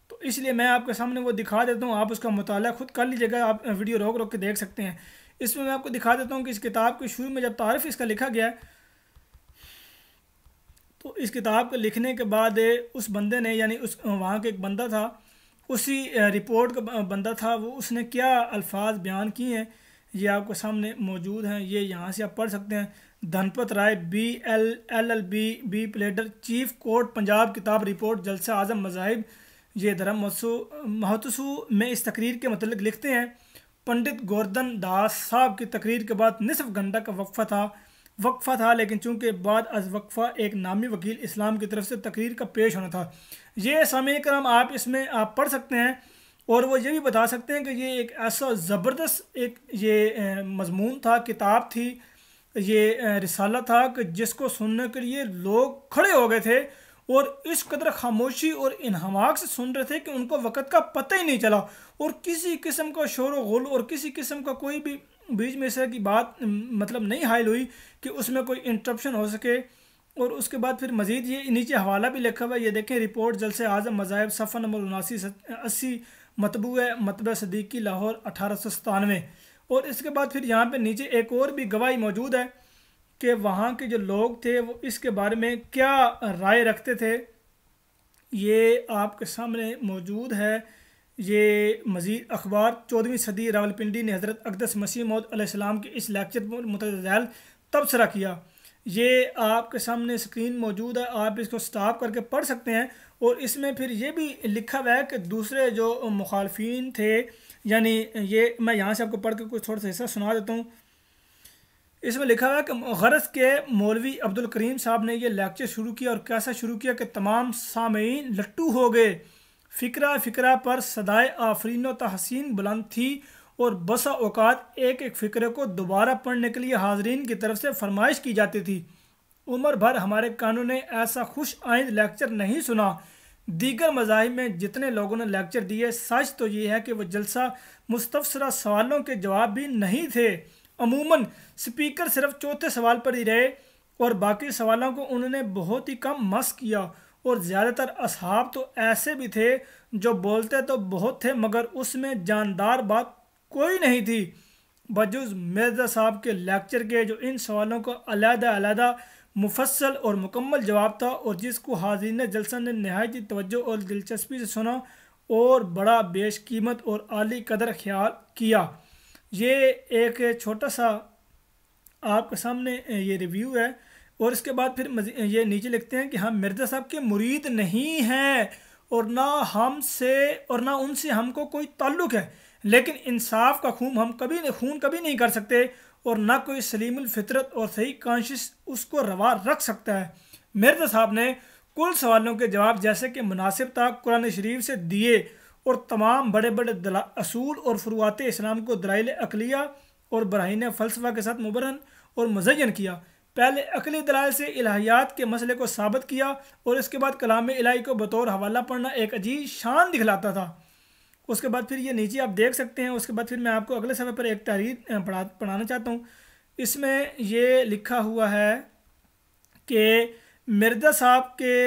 Speaker 1: तो इसलिए मैं आपके सामने वो दिखा देता हूँ आप उसका मताल ख़ुद कर लीजिएगा आप वीडियो रोक रोक के देख सकते हैं इसमें मैं आपको दिखा देता हूँ कि इस किताब के शुरू में जब तारफ़ इसका लिखा गया है तो इस किताब के लिखने के बाद उस बंदे ने यानी उस वहाँ के एक बंदा था उसी रिपोर्ट का बंदा था वो उसने क्या अल्फाज बयान किए हैं ये आपके सामने मौजूद हैं ये यहाँ से आप पढ़ सकते हैं Dhanpat Rai B L L L B B pleader chief court Punjab किताब रिपोर्ट जलसा आज़म मजाहब ये धर्म महतसु में इस तकरीर के मतलब लिखते हैं पंडित गोर्धन दास साहब की तकरीर के बाद निसफ घंटा का वक्फा था वक्फ़ा था लेकिन चूंकि बाद अज वक्फ़ा एक नामी वकील इस्लाम की तरफ से तकरीर का पेश होना था ये समय क्रम आप इसमें आप पढ़ सकते हैं और वो ये भी बता सकते हैं कि ये एक ऐसा ज़बरदस्त एक ये मजमून था किताब थी ये रिसाला था कि जिसको सुनने के लिए लोग खड़े हो गए थे और इस कदर खामोशी और इनहमाक से सुन रहे थे कि उनको वक़्त का पता ही नहीं चला और किसी किस्म का शोर गुल और किसी किस्म का कोई भी बीच में से की बात मतलब नहीं हाइल हुई कि उसमें कोई इंटरप्शन हो सके और उसके बाद फिर मज़ीद ये नीचे हवाला भी लिखा हुआ है ये देखें रिपोर्ट जलसे आज़म मज़ाहब सफ़ा नंबर उनासी अस्सी मतबू मतब सदीकी लाहौर अठारह सौ सतानवे और इसके बाद फिर यहाँ पे नीचे एक और भी गवाही मौजूद है कि वहाँ के जो लोग थे वो इसके बारे में क्या राय रखते थे ये आपके सामने मौजूद है ये मज़ीद अखबार चौदहवीं सदी रावलपिंडी ने हज़रत अकदस मसीह मौदम के इस लेक्चर पर मुतल तबसरा किया ये आपके सामने स्क्रीन मौजूद है आप इसको स्टाप करके पढ़ सकते हैं और इसमें फिर ये भी लिखा हुआ है कि दूसरे जो मुखालफी थे यानी ये मैं यहाँ से आपको पढ़ कर कुछ थोड़ा सा हिस्सा सुना देता हूँ इसमें लिखा हुआ है कि गरज के मौलवी अब्दुल करीम साहब ने यह लेक्चर शुरू किया और कैसा शुरू किया कि तमाम सामीन लट्टू हो गए फ़िक्रा फ़िक्रा पर सदाए आफरीन व तहसीन बुलंद थी और बसा अवकात एक एक फिक्र को दोबारा पढ़ने के लिए हाजरीन की तरफ से फरमाइश की जाती थी उम्र भर हमारे कानून ने ऐसा खुश आइंद लेक्चर नहीं सुना दीगर मजाहिब में जितने लोगों ने लेक्चर दिए सच तो ये है कि वह जलसा मुस्तफसरा सवालों के जवाब भी नहीं थे अमूमन स्पीकर सिर्फ चौथे सवाल पर ही रहे और बाकी सवालों को उन्होंने बहुत ही कम मस किया और ज़्यादातर असहाब तो ऐसे भी थे जो बोलते तो बहुत थे मगर उसमें जानदार बात कोई नहीं थी बजुज मिर्जा साहब के लेक्चर के जो इन सवालों का अलहदा मुफसल और मुकम्मल जवाब था और जिसको हाजिर जलसा ने नहायत ही तोज्जो और दिलचस्पी से सुना और बड़ा बेशकीमत और आली कदर ख्याल किया ये एक छोटा सा आपके सामने ये रिव्यू है और इसके बाद फिर ये नीचे लिखते हैं कि हम मिर्ज़ा साहब के मुरीद नहीं हैं और ना हम से और ना उनसे हमको कोई ताल्लुक़ है लेकिन इंसाफ का खून हम कभी खून कभी नहीं कर सकते और ना कोई सलीमफ़ितरत और सही कॉन्शियस उसको रवा रख सकता है मिर्ज़ा साहब ने कुल सवालों के जवाब जैसे कि मुनासिब था कुरान शरीफ से दिए और तमाम बड़े बड़े असूल और फरुआत इस्लाम को दराइल अकलिया और बरहन फ़लसफ़ा के साथ मुबरन और मजयन किया पहले अकली दलाल से इलाहियात के मसले को साबित किया और इसके बाद कलाम इलाही को बतौर हवाला पढ़ना एक अजीब शान दिखलाता था उसके बाद फिर ये नीचे आप देख सकते हैं उसके बाद फिर मैं आपको अगले समय पर एक तहरीर पढ़ा पढ़ाना चाहता हूँ इसमें ये लिखा हुआ है कि मिर्जा साहब के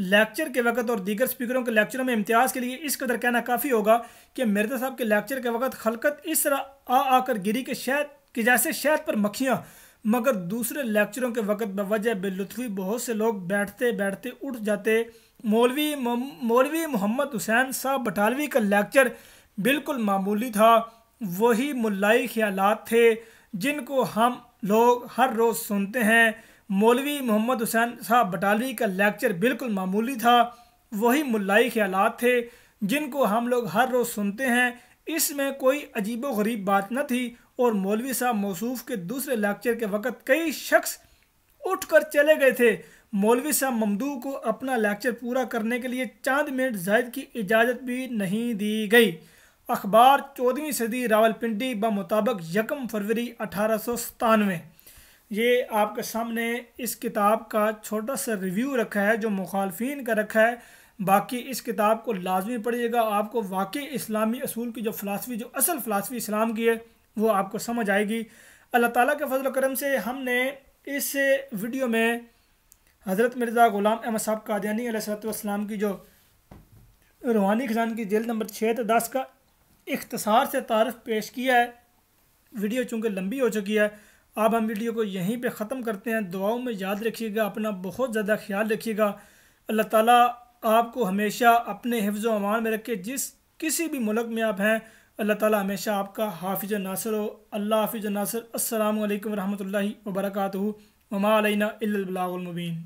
Speaker 1: लेक्चर के वक्त और दीगर स्पीकरों के लेक्चरों में इम्तियाज़ के लिए इस कदर कहना काफ़ी होगा कि मिर्जा साहब के लेक्चर के वक्त खलकत इस तरह आ आकर गिरी के शहद कि जैसे शहद पर मक्खियाँ मगर दूसरे लेक्चरों के वक़्त बवजह बेलुफ़ी बहुत से लोग बैठते बैठते उठ जाते मौलवी मौलवी मोहम्मद हुसैन साहब बटालवी का लेक्चर बिल्कुल मामूली था वही मुलाई ख्याल थे जिनको हम लोग हर रोज़ सुनते हैं मौलवी मोहम्मद हुसैन साहब बटालवी का लेक्चर बिल्कुल मामूली था वही मुलाई ख्याल थे जिनको हम लोग हर रोज़ सुनते हैं इसमें कोई अजीब गरीब बात न थी और मौलवी साहब मौसूफ के दूसरे लेक्चर के वक़्त कई शख्स उठकर चले गए थे मौलवी साहब ममदू को अपना लेक्चर पूरा करने के लिए चांद मिनट जायद की इजाज़त भी नहीं दी गई अखबार चौदहवीं सदी रावलपिंडी मुताबक़ यकम फरवरी अठारह सौ सतानवे ये आपके सामने इस किताब का छोटा सा रिव्यू रखा है जो मुखालफी का रखा है बाकी इस किताब को लाजमी पढ़िएगा आपको वाकई इस्लामी असूल की जो फ़िलासफ़ी जो असल फ़िलासफ़ी इस्लाम की है वो आपको समझ आएगी अल्लाह ताला के फजल करम से हमने इस वीडियो में हज़रत मिर्ज़ा ग़ुलाम अहमद साहब कादानी सलाम की जो रूहानी खजान की जेल नंबर छः तो दस का इख्तसार से तारफ़ पेश किया है वीडियो चूँकि लंबी हो चुकी है अब हम वीडियो को यहीं पर ख़त्म करते हैं दुआओं में याद रखिएगा अपना बहुत ज़्यादा ख्याल रखिएगा अल्लाह ताला आपको हमेशा अपने हिफ्ज़ अमान में रखे जिस किसी भी मुल्क में आप हैं अल्लाह ताला हमेशा आपका हाफिज नासर हो अल्लाह हाफिज नासर अस्सलाम वालेकुम रहमतुल्लाहि व बरकातहू वमा अलैना इल्लल बलागुल मुबीन